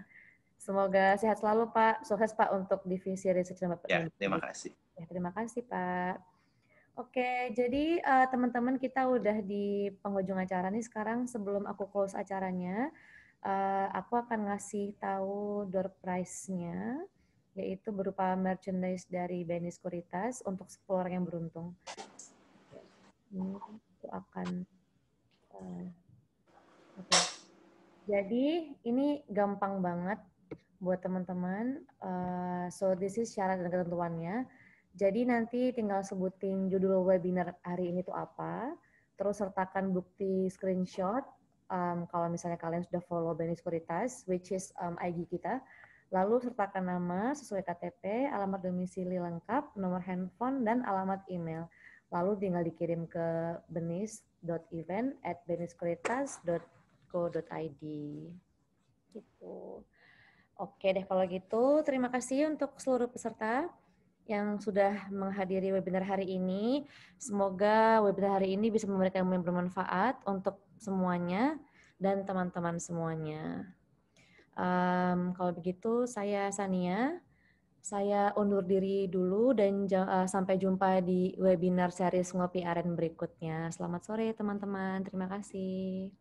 Semoga sehat selalu Pak. Sukses Pak untuk divisi riset dan Ya, terima kasih. Ya, terima kasih Pak. Oke, jadi uh, teman-teman kita udah di penghujung acara nih sekarang sebelum aku close acaranya, uh, aku akan ngasih tahu door prize-nya yaitu berupa merchandise dari Beni Sekuritas untuk 10 orang yang beruntung. Ini aku akan uh, eh, okay. Jadi ini gampang banget buat teman-teman. Uh, so this is syarat dan ketentuannya jadi nanti tinggal sebutin judul webinar hari ini tuh apa, terus sertakan bukti screenshot um, kalau misalnya kalian sudah follow Beni Sekuritas, which is um, IG kita. Lalu sertakan nama sesuai KTP, alamat domisili lengkap, nomor handphone, dan alamat email. Lalu tinggal dikirim ke benis.event at Gitu. Oke deh kalau gitu, terima kasih untuk seluruh peserta yang sudah menghadiri webinar hari ini. Semoga webinar hari ini bisa memberikan yang bermanfaat untuk semuanya dan teman-teman semuanya. Um, kalau begitu, saya Sania. Saya undur diri dulu dan uh, sampai jumpa di webinar series Ngopi Aren berikutnya. Selamat sore teman-teman. Terima kasih.